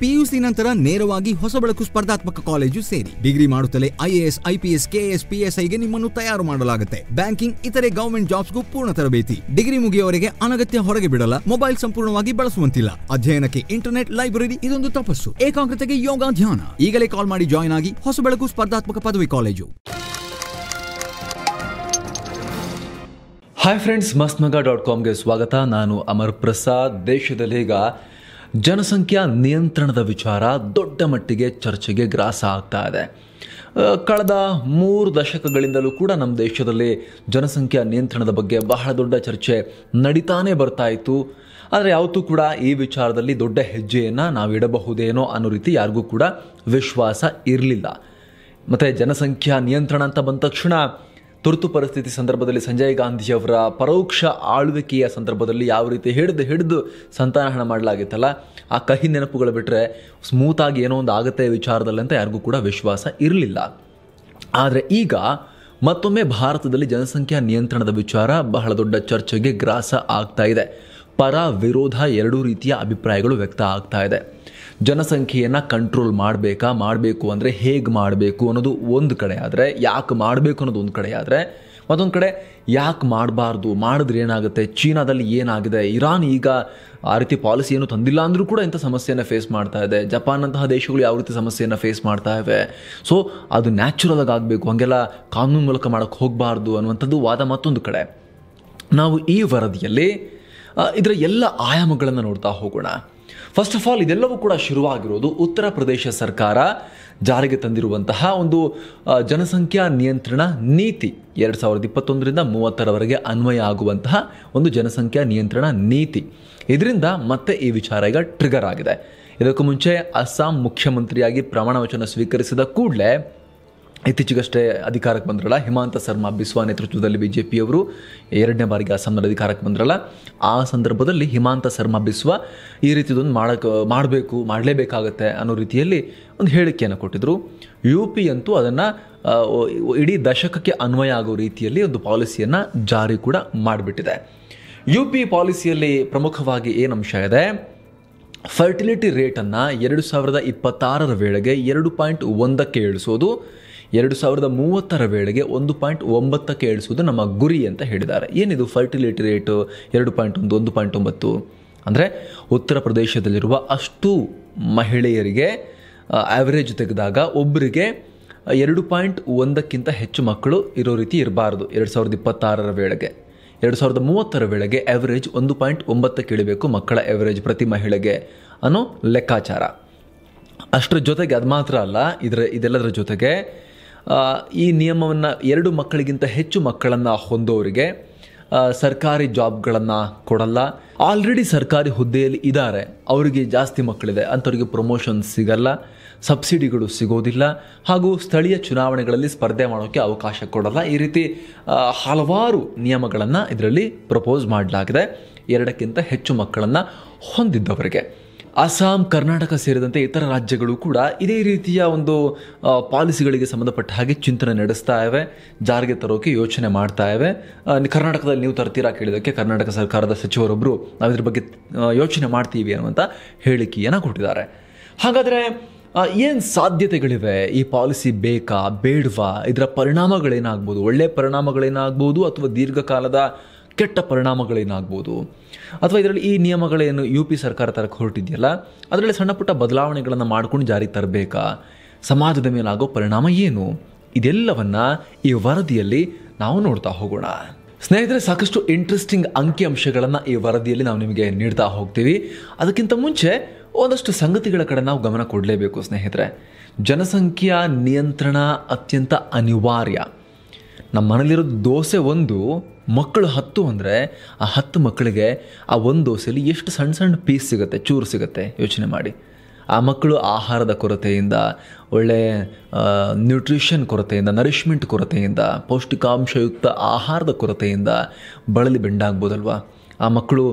PUC ನಂತರ ನೇರವಾಗಿ ಹೊಸ ಬೆಳಕು ಸ್ಪರ್ಧಾತ್ಮಕ ಕಾಲೇಜು ಸೇರಿ ಡಿಗ್ರಿ ಮಾಡುತ್ತಲೇ ಐಎಎಸ್ ಐಪಿಎಸ್ ಕೆಎಸ್ ಪಿಎಸ್ಐಗೆ ನಿಮ್ಮನ್ನು ತಯಾರು ಮಾಡಲಾಗುತ್ತೆ ಬ್ಯಾಂಕಿಂಗ್ ಇತರೆ ಗವರ್ಮೆಂಟ್ ಜಾಬ್ಸ್ಗೂ ಪೂರ್ಣ ತರಬೇತಿ ಡಿಗ್ರಿ ಮುಗಿಯುವವರೆಗೆ ಅನಗತ್ಯ ಹೊರಗೆ ಬಿಡಲ್ಲ ಮೊಬೈಲ್ ಸಂಪೂರ್ಣವಾಗಿ ಬಳಸುವಂತಿಲ್ಲ ಅಧ್ಯಯನಕ್ಕೆ ಇಂಟರ್ನೆಟ್ ಲೈಬ್ರರಿ ಇದೊಂದು ತಪಸ್ಸು ಏಕಾಗ್ರತೆಗೆ ಯೋಗ ಧ್ಯಾನ ಈಗಲೇ ಕಾಲ್ ಮಾಡಿ ಜಾಯ್ನ್ ಆಗಿ ಹೊಸ ಬೆಳಕು ಸ್ಪರ್ಧಾತ್ಮಕ ಪದವಿ college hi friends Maga dot ಕಾಮ್ಗೆ ಸ್ವಾಗತ ನಾನು ಅಮರ್ ಪ್ರಸಾದ್ ದೇಶದಲ್ಲಿ ಈಗ ಜನಸಂಖ್ಯಾ ನಿಯಂತ್ರಣದ ವಿಚಾರ ದೊಡ್ಡ ಮಟ್ಟಿಗೆ ಚರ್ಚೆಗೆ ಗ್ರಾಸ ಆಗ್ತಾ ಇದೆ ಕಳೆದ ಮೂರು ದಶಕಗಳಿಂದಲೂ ಕೂಡ ನಮ್ಮ ದೇಶದಲ್ಲಿ ಜನಸಂಖ್ಯಾ ನಿಯಂತ್ರಣದ ಬಗ್ಗೆ ಬಹಳ ದೊಡ್ಡ ಚರ್ಚೆ ನಡೀತಾನೆ ಬರ್ತಾ ಇತ್ತು ಆದರೆ ಯಾವತ್ತೂ ಕೂಡ ಈ ವಿಚಾರದಲ್ಲಿ ದೊಡ್ಡ ಹೆಜ್ಜೆಯನ್ನು ನಾವು ಇಡಬಹುದೇನೋ ಅನ್ನೋ ರೀತಿ ಯಾರಿಗೂ ಕೂಡ ವಿಶ್ವಾಸ ಇರಲಿಲ್ಲ ಮತ್ತು ಜನಸಂಖ್ಯಾ ನಿಯಂತ್ರಣ ಅಂತ ಬಂದ ತಕ್ಷಣ ತುರ್ತು ಪರಿಸ್ಥಿತಿ ಸಂದರ್ಭದಲ್ಲಿ ಸಂಜಯ್ ಗಾಂಧಿಯವರ ಪರೋಕ್ಷ ಆಳ್ವಿಕೆಯ ಸಂದರ್ಭದಲ್ಲಿ ಯಾವ ರೀತಿ ಹಿಡಿದು ಹಿಡಿದು ಸಂತಾನಹರಣ ಮಾಡಲಾಗಿತ್ತಲ್ಲ ಆ ಕಹಿ ನೆನಪುಗಳು ಬಿಟ್ಟರೆ ಸ್ಮೂತಾಗಿ ಏನೋ ಒಂದು ಆಗುತ್ತೆ ವಿಚಾರದಲ್ಲಿ ಅಂತ ಯಾರಿಗೂ ಕೂಡ ವಿಶ್ವಾಸ ಇರಲಿಲ್ಲ ಆದರೆ ಈಗ ಮತ್ತೊಮ್ಮೆ ಭಾರತದಲ್ಲಿ ಜನಸಂಖ್ಯಾ ನಿಯಂತ್ರಣದ ವಿಚಾರ ಬಹಳ ದೊಡ್ಡ ಚರ್ಚೆಗೆ ಗ್ರಾಸ ಆಗ್ತಾ ಇದೆ ಪರ ವಿರೋಧ ಎರಡೂ ರೀತಿಯ ಅಭಿಪ್ರಾಯಗಳು ವ್ಯಕ್ತ ಆಗ್ತಾ ಇದೆ ಜನಸಂಖ್ಯೆಯನ್ನು ಕಂಟ್ರೋಲ್ ಮಾಡಬೇಕಾ ಮಾಡಬೇಕು ಅಂದರೆ ಹೇಗೆ ಮಾಡಬೇಕು ಅನ್ನೋದು ಒಂದು ಕಡೆ ಆದರೆ ಯಾಕೆ ಮಾಡಬೇಕು ಅನ್ನೋದು ಒಂದು ಕಡೆ ಆದರೆ ಮತ್ತೊಂದು ಕಡೆ ಯಾಕೆ ಮಾಡಬಾರ್ದು ಮಾಡಿದ್ರೆ ಏನಾಗುತ್ತೆ ಚೀನಾದಲ್ಲಿ ಏನಾಗಿದೆ ಇರಾನ್ ಈಗ ಆ ರೀತಿ ಪಾಲಿಸಿಯನ್ನು ತಂದಿಲ್ಲ ಅಂದರೂ ಕೂಡ ಇಂಥ ಸಮಸ್ಯೆಯನ್ನು ಫೇಸ್ ಮಾಡ್ತಾ ಇದೆ ಜಪಾನ್ ಅಂತಹ ದೇಶಗಳು ಯಾವ ರೀತಿ ಸಮಸ್ಯೆಯನ್ನು ಫೇಸ್ ಮಾಡ್ತಾ ಇವೆ ಸೊ ಅದು ನ್ಯಾಚುರಲ್ ಆಗಬೇಕು ಹಾಗೆಲ್ಲ ಕಾನೂನು ಮೂಲಕ ಮಾಡೋಕ್ಕೆ ಹೋಗಬಾರ್ದು ಅನ್ನುವಂಥದ್ದು ವಾದ ಮತ್ತೊಂದು ಕಡೆ ನಾವು ಈ ವರದಿಯಲ್ಲಿ ಇದರ ಎಲ್ಲ ಆಯಾಮಗಳನ್ನು ನೋಡ್ತಾ ಹೋಗೋಣ ಫಸ್ಟ್ ಆಫ್ ಆಲ್ ಇದೆಲ್ಲವೂ ಕೂಡ ಶುರುವಾಗಿರೋದು ಉತ್ತರ ಪ್ರದೇಶ ಸರ್ಕಾರ ಜಾರಿಗೆ ತಂದಿರುವಂತಹ ಒಂದು ಜನಸಂಖ್ಯಾ ನಿಯಂತ್ರಣ ನೀತಿ ಎರಡು ಸಾವಿರದ ಇಪ್ಪತ್ತೊಂದರಿಂದ ಮೂವತ್ತರವರೆಗೆ ಅನ್ವಯ ಆಗುವಂತಹ ಒಂದು ಜನಸಂಖ್ಯಾ ನಿಯಂತ್ರಣ ನೀತಿ ಇದರಿಂದ ಮತ್ತೆ ಈ ವಿಚಾರ ಈಗ ಟ್ರಿಗರ್ ಆಗಿದೆ ಇದಕ್ಕೂ ಮುಂಚೆ ಅಸ್ಸಾಂ ಮುಖ್ಯಮಂತ್ರಿಯಾಗಿ ಪ್ರಮಾಣ ವಚನ ಸ್ವೀಕರಿಸಿದ ಕೂಡಲೇ ಇತ್ತೀಚೆಗಷ್ಟೇ ಅಧಿಕಾರಕ್ಕೆ ಬಂದ್ರಲ್ಲ ಹಿಮಾಂತ ಶರ್ಮಾ ಬಿಸ್ವಾ ನೇತೃತ್ವದಲ್ಲಿ ಬಿ ಜೆ ಪಿಯವರು ಎರಡನೇ ಬಾರಿಗೆ ಅಸ್ಸಾಂನಲ್ಲಿ ಅಧಿಕಾರಕ್ಕೆ ಬಂದ್ರಲ್ಲ ಆ ಸಂದರ್ಭದಲ್ಲಿ ಹಿಮಾಂತ ಶರ್ಮಾ ಬಿಸ್ವಾ ಈ ರೀತಿದೊಂದು ಮಾಡೋಕ್ಕೆ ಮಾಡಬೇಕು ಮಾಡಲೇಬೇಕಾಗತ್ತೆ ಅನ್ನೋ ರೀತಿಯಲ್ಲಿ ಒಂದು ಹೇಳಿಕೆಯನ್ನು ಕೊಟ್ಟಿದ್ದರು ಯು ಪಿ ಅಂತೂ ಅದನ್ನು ಇಡೀ ದಶಕಕ್ಕೆ ಅನ್ವಯ ಆಗೋ ರೀತಿಯಲ್ಲಿ ಒಂದು ಪಾಲಿಸಿಯನ್ನು ಜಾರಿ ಕೂಡ ಮಾಡಿಬಿಟ್ಟಿದೆ ಯು ಪಿ ಪಾಲಿಸಿಯಲ್ಲಿ ಪ್ರಮುಖವಾಗಿ ಏನು ಅಂಶ ಇದೆ ಫರ್ಟಿಲಿಟಿ ರೇಟನ್ನು ಎರಡು ಸಾವಿರದ ಇಪ್ಪತ್ತಾರರ ವೇಳೆಗೆ ಎರಡು ಪಾಯಿಂಟ್ ಒಂದಕ್ಕೆ ಇಳಿಸೋದು ಎರಡು ಸಾವಿರದ ಮೂವತ್ತರ ವೇಳೆಗೆ ಒಂದು ಪಾಯಿಂಟ್ ಒಂಬತ್ತಕ್ಕೆ ಇಳಿಸುವುದು ನಮ್ಮ ಗುರಿ ಅಂತ ಹೇಳಿದ್ದಾರೆ ಏನಿದು ಫರ್ಟಿಲಿಟಿ ರೇಟು ಎರಡು ಪಾಯಿಂಟ್ ಒಂದು ಒಂದು ಪಾಯಿಂಟ್ ಒಂಬತ್ತು ಅಂದರೆ ಉತ್ತರ ಪ್ರದೇಶದಲ್ಲಿರುವ ಅಷ್ಟು ಮಹಿಳೆಯರಿಗೆ ಆವರೇಜ್ ತೆಗೆದಾಗ ಒಬ್ಬರಿಗೆ ಎರಡು ಪಾಯಿಂಟ್ ಒಂದಕ್ಕಿಂತ ಹೆಚ್ಚು ಮಕ್ಕಳು ಇರೋ ರೀತಿ ಇರಬಾರದು ಎರಡು ಸಾವಿರದ ಇಪ್ಪತ್ತಾರರ ವೇಳೆಗೆ ಎರಡು ಸಾವಿರದ ಮೂವತ್ತರ ವೇಳೆಗೆ ಆವರೇಜ್ ಒಂದು ಪಾಯಿಂಟ್ ಒಂಬತ್ತಕ್ಕೆ ಇಳಿಬೇಕು ಮಕ್ಕಳ ಆವರೇಜ್ ಪ್ರತಿ ಮಹಿಳೆಗೆ ಅನ್ನೋ ಲೆಕ್ಕಾಚಾರ ಅಷ್ಟರ ಜೊತೆಗೆ ಅದು ಮಾತ್ರ ಅಲ್ಲ ಇದರ ಇದೆಲ್ಲದರ ಜೊತೆಗೆ ಈ ನಿಯಮವನ್ನು ಎರಡು ಮಕ್ಕಳಿಗಿಂತ ಹೆಚ್ಚು ಮಕ್ಕಳನ್ನು ಹೊಂದೋರಿಗೆ ಸರ್ಕಾರಿ ಜಾಬ್ಗಳನ್ನು ಕೊಡಲ್ಲ ಆಲ್ರೆಡಿ ಸರ್ಕಾರಿ ಹುದ್ದೆಯಲ್ಲಿ ಇದ್ದಾರೆ ಅವರಿಗೆ ಜಾಸ್ತಿ ಮಕ್ಕಳಿದೆ ಅಂಥವ್ರಿಗೆ ಪ್ರಮೋಷನ್ ಸಿಗಲ್ಲ ಸಬ್ಸಿಡಿಗಳು ಸಿಗೋದಿಲ್ಲ ಹಾಗೂ ಸ್ಥಳೀಯ ಚುನಾವಣೆಗಳಲ್ಲಿ ಸ್ಪರ್ಧೆ ಮಾಡೋಕ್ಕೆ ಅವಕಾಶ ಕೊಡಲ್ಲ ಈ ರೀತಿ ಹಲವಾರು ನಿಯಮಗಳನ್ನು ಇದರಲ್ಲಿ ಪ್ರಪೋಸ್ ಮಾಡಲಾಗಿದೆ ಎರಡಕ್ಕಿಂತ ಹೆಚ್ಚು ಮಕ್ಕಳನ್ನು ಹೊಂದಿದ್ದವರಿಗೆ ಅಸ್ಸಾಂ ಕರ್ನಾಟಕ ಸೇರಿದಂತೆ ಇತರ ರಾಜ್ಯಗಳು ಕೂಡ ಇದೇ ರೀತಿಯ ಒಂದು ಪಾಲಿಸಿಗಳಿಗೆ ಸಂಬಂಧಪಟ್ಟ ಹಾಗೆ ಚಿಂತನೆ ನಡೆಸ್ತಾ ಇವೆ ಜಾರಿಗೆ ತರೋಕೆ ಯೋಚನೆ ಮಾಡ್ತಾ ಇವೆ ಕರ್ನಾಟಕದಲ್ಲಿ ನೀವು ತರ್ತೀರಾ ಕೇಳಿದಕ್ಕೆ ಕರ್ನಾಟಕ ಸರ್ಕಾರದ ಸಚಿವರೊಬ್ಬರು ನಾವು ಇದ್ರ ಬಗ್ಗೆ ಯೋಚನೆ ಮಾಡ್ತೀವಿ ಅನ್ನುವಂಥ ಹೇಳಿಕೆಯನ್ನು ಕೊಟ್ಟಿದ್ದಾರೆ ಹಾಗಾದರೆ ಏನು ಸಾಧ್ಯತೆಗಳಿವೆ ಈ ಪಾಲಿಸಿ ಬೇಕಾ ಬೇಡವಾ ಇದರ ಪರಿಣಾಮಗಳೇನಾಗ್ಬೋದು ಒಳ್ಳೆಯ ಪರಿಣಾಮಗಳೇನಾಗ್ಬೋದು ಅಥವಾ ದೀರ್ಘಕಾಲದ ಕೆಟ್ಟ ಪರಿಣಾಮಗಳೇನಾಗ್ಬೋದು ಅಥವಾ ಇದರಲ್ಲಿ ಈ ನಿಯಮಗಳೇನು ಯು ಪಿ ಸರ್ಕಾರ ತರಕ್ಕೆ ಹೊರಟಿದೆಯಲ್ಲ ಅದರಲ್ಲಿ ಸಣ್ಣ ಪುಟ್ಟ ಬದಲಾವಣೆಗಳನ್ನು ಮಾಡ್ಕೊಂಡು ಜಾರಿ ತರಬೇಕಾ ಸಮಾಜದ ಮೇಲಾಗೋ ಪರಿಣಾಮ ಏನು ಇದೆಲ್ಲವನ್ನು ಈ ವರದಿಯಲ್ಲಿ ನಾವು ನೋಡ್ತಾ ಹೋಗೋಣ ಸ್ನೇಹಿತರೆ ಸಾಕಷ್ಟು ಇಂಟ್ರೆಸ್ಟಿಂಗ್ ಅಂಕಿಅಂಶಗಳನ್ನು ಈ ವರದಿಯಲ್ಲಿ ನಾವು ನಿಮಗೆ ನೀಡ್ತಾ ಹೋಗ್ತೀವಿ ಅದಕ್ಕಿಂತ ಮುಂಚೆ ಒಂದಷ್ಟು ಸಂಗತಿಗಳ ಕಡೆ ನಾವು ಗಮನ ಕೊಡಲೇಬೇಕು ಸ್ನೇಹಿತರೆ ಜನಸಂಖ್ಯಾ ನಿಯಂತ್ರಣ ಅತ್ಯಂತ ಅನಿವಾರ್ಯ ನಮ್ಮ ಮನೇಲಿರೋ ದೋಸೆ ಒಂದು ಮಕ್ಕಳು ಹತ್ತು ಅಂದರೆ ಆ ಹತ್ತು ಮಕ್ಕಳಿಗೆ ಆ ಒಂದು ದೋಸೆಯಲ್ಲಿ ಎಷ್ಟು ಸಣ್ಣ ಸಣ್ಣ ಪೀಸ್ ಸಿಗುತ್ತೆ ಚೂರು ಸಿಗುತ್ತೆ ಯೋಚನೆ ಮಾಡಿ ಆ ಮಕ್ಕಳು ಆಹಾರದ ಕೊರತೆಯಿಂದ ಒಳ್ಳೆಯ ನ್ಯೂಟ್ರಿಷನ್ ಕೊರತೆಯಿಂದ ನರಿಷ್ಮೆಂಟ್ ಕೊರತೆಯಿಂದ ಪೌಷ್ಟಿಕಾಂಶಯುಕ್ತ ಆಹಾರದ ಕೊರತೆಯಿಂದ ಬಳಲಿ ಬೆಂಡಾಗ್ಬೋದಲ್ವ ಆ ಮಕ್ಕಳು